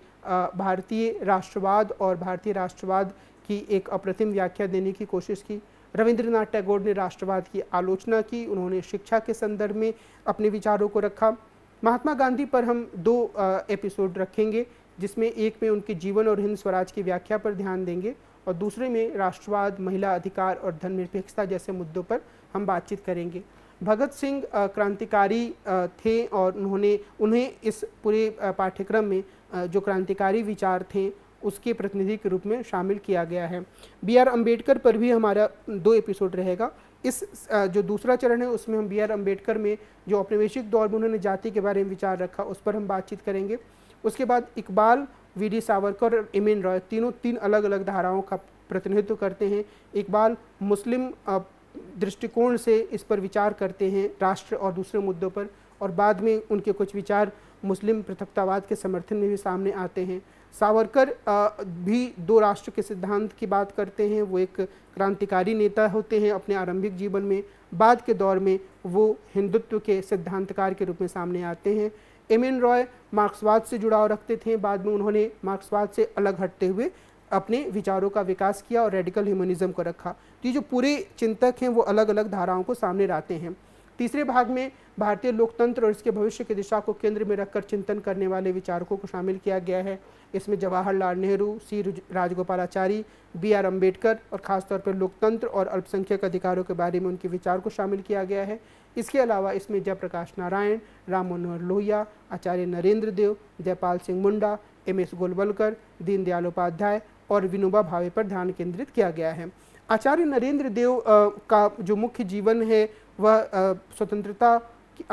भारतीय राष्ट्रवाद और भारतीय राष्ट्रवाद की एक अप्रतिम व्याख्या देने की कोशिश की रविंद्रनाथ टैगोर ने राष्ट्रवाद की आलोचना की उन्होंने शिक्षा के संदर्भ में अपने विचारों को रखा महात्मा गांधी पर हम दो एपिसोड रखेंगे जिसमें एक में उनके जीवन और हिंद स्वराज की व्याख्या पर ध्यान देंगे और दूसरे में राष्ट्रवाद महिला अधिकार और धर्मनिरपेक्षता जैसे मुद्दों पर हम बातचीत करेंगे भगत सिंह क्रांतिकारी थे और उन्होंने उन्हें इस पूरे पाठ्यक्रम में जो क्रांतिकारी विचार थे उसके प्रतिनिधि के रूप में शामिल किया गया है बी आर अम्बेडकर पर भी हमारा दो एपिसोड रहेगा इस जो दूसरा चरण है उसमें हम बी आर अम्बेडकर में जो औपनिवेशिक दौर में उन्होंने जाति के बारे में विचार रखा उस पर हम बातचीत करेंगे उसके बाद इकबाल वी डी सावरकर और एम एन रॉय तीनों तीन अलग अलग धाराओं का प्रतिनिधित्व करते हैं इकबाल मुस्लिम दृष्टिकोण से इस पर विचार करते हैं राष्ट्र और दूसरे मुद्दों पर और बाद में उनके कुछ विचार मुस्लिम पृथकतावाद के समर्थन में भी सामने आते हैं सावरकर भी दो राष्ट्र के सिद्धांत की बात करते हैं वो एक क्रांतिकारी नेता होते हैं अपने आरंभिक जीवन में बाद के दौर में वो हिंदुत्व के सिद्धांतकार के रूप में सामने आते हैं एम एन रॉय मार्क्सवाद से जुड़ाव रखते थे बाद में उन्होंने मार्क्सवाद से अलग हटते हुए अपने विचारों का विकास किया और रेडिकल ह्यूमनिज्म को रखा तो ये जो पूरे चिंतक हैं वो अलग अलग धाराओं को सामने लाते हैं तीसरे भाग में भारतीय लोकतंत्र और इसके भविष्य की दिशा को केंद्र में रखकर चिंतन करने वाले विचारकों को शामिल किया गया है इसमें Jawaharlal Nehru C Rajagopalachari B R Ambedkar और ख़ासतौर पर लोकतंत्र और अल्पसंख्यक अधिकारों के बारे में उनके विचार को शामिल किया गया है इसके अलावा इसमें जयप्रकाश नारायण राम मनोहर लोहिया आचार्य नरेंद्र देव जयपाल सिंह मुंडा एम एस गोलवलकर दीनदयाल उपाध्याय और विनोबा भावे पर ध्यान केंद्रित किया गया है आचार्य नरेंद्र देव आ, का जो मुख्य जीवन है वह स्वतंत्रता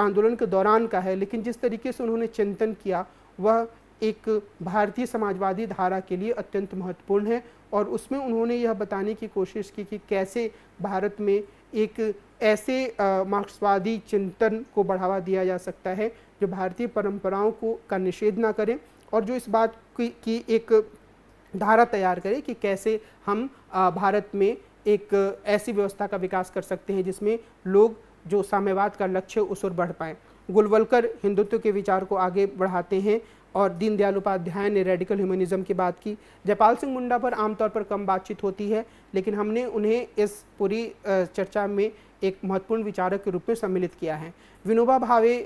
आंदोलन के दौरान का है लेकिन जिस तरीके से उन्होंने चिंतन किया वह एक भारतीय समाजवादी धारा के लिए अत्यंत महत्वपूर्ण है और उसमें उन्होंने यह बताने की कोशिश की कि कैसे भारत में एक ऐसे मार्क्सवादी चिंतन को बढ़ावा दिया जा सकता है जो भारतीय परंपराओं को का निषेध ना करें और जो इस बात की, की एक धारा तैयार करें कि कैसे हम भारत में एक ऐसी व्यवस्था का विकास कर सकते हैं जिसमें लोग जो साम्यवाद का लक्ष्य उस ओर बढ़ पाएँ गुलवलकर हिंदुत्व के विचार को आगे बढ़ाते हैं और दीनदयाल उपाध्याय ने रेडिकल ह्यूमनिज्म की बात की जयपाल सिंह मुंडा पर आमतौर पर कम बातचीत होती है लेकिन हमने उन्हें इस पूरी चर्चा में एक महत्वपूर्ण विचारक के रूप में सम्मिलित किया है विनोबा भावे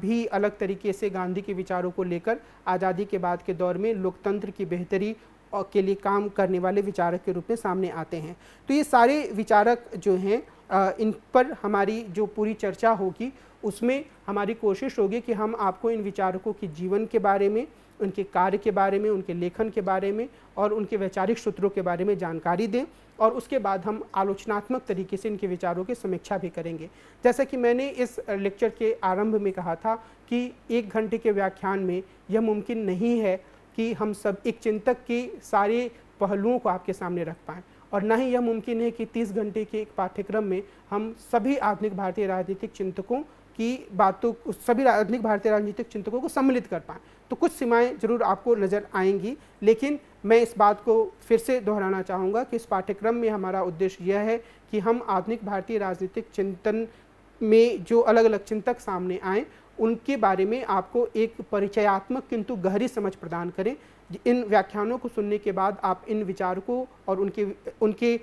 भी अलग तरीके से गांधी के विचारों को लेकर आज़ादी के बाद के दौर में लोकतंत्र की बेहतरी के लिए काम करने वाले विचारक के रूप में सामने आते हैं तो ये सारे विचारक जो हैं इन पर हमारी जो पूरी चर्चा होगी उसमें हमारी कोशिश होगी कि हम आपको इन विचारकों के जीवन के बारे में उनके कार्य के बारे में उनके लेखन के बारे में और उनके वैचारिक सूत्रों के बारे में जानकारी दें और उसके बाद हम आलोचनात्मक तरीके से इनके विचारों की समीक्षा भी करेंगे जैसा कि मैंने इस लेक्चर के आरंभ में कहा था कि एक घंटे के व्याख्यान में यह मुमकिन नहीं है कि हम सब एक चिंतक के सारे पहलुओं को आपके सामने रख पाएँ और ना ही यह मुमकिन है कि 30 घंटे के एक पाठ्यक्रम में हम सभी आधुनिक भारतीय राजनीतिक चिंतकों की बातों सभी आधुनिक भारतीय राजनीतिक चिंतकों को सम्मिलित कर पाएँ तो कुछ सीमाएं जरूर आपको नज़र आएंगी लेकिन मैं इस बात को फिर से दोहराना चाहूँगा कि इस पाठ्यक्रम में हमारा उद्देश्य यह है कि हम आधुनिक भारतीय राजनीतिक चिंतन में जो अलग अलग चिंतक सामने आएँ उनके बारे में आपको एक परिचयात्मक किंतु गहरी समझ प्रदान करें इन व्याख्यानों को सुनने के बाद आप इन विचारकों और उनके उनके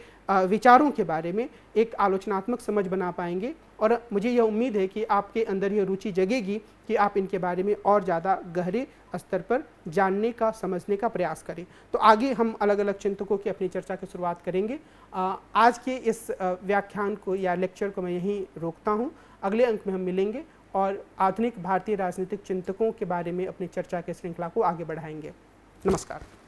विचारों के बारे में एक आलोचनात्मक समझ बना पाएंगे और मुझे यह उम्मीद है कि आपके अंदर यह रुचि जगेगी कि आप इनके बारे में और ज़्यादा गहरे स्तर पर जानने का समझने का प्रयास करें तो आगे हम अलग अलग चिंतकों की अपनी चर्चा की शुरुआत करेंगे आज के इस व्याख्यान को या लेक्चर को मैं यहीं रोकता हूँ अगले अंक में हम मिलेंगे और आधुनिक भारतीय राजनीतिक चिंतकों के बारे में अपनी चर्चा के श्रृंखला को आगे बढ़ाएंगे नमस्कार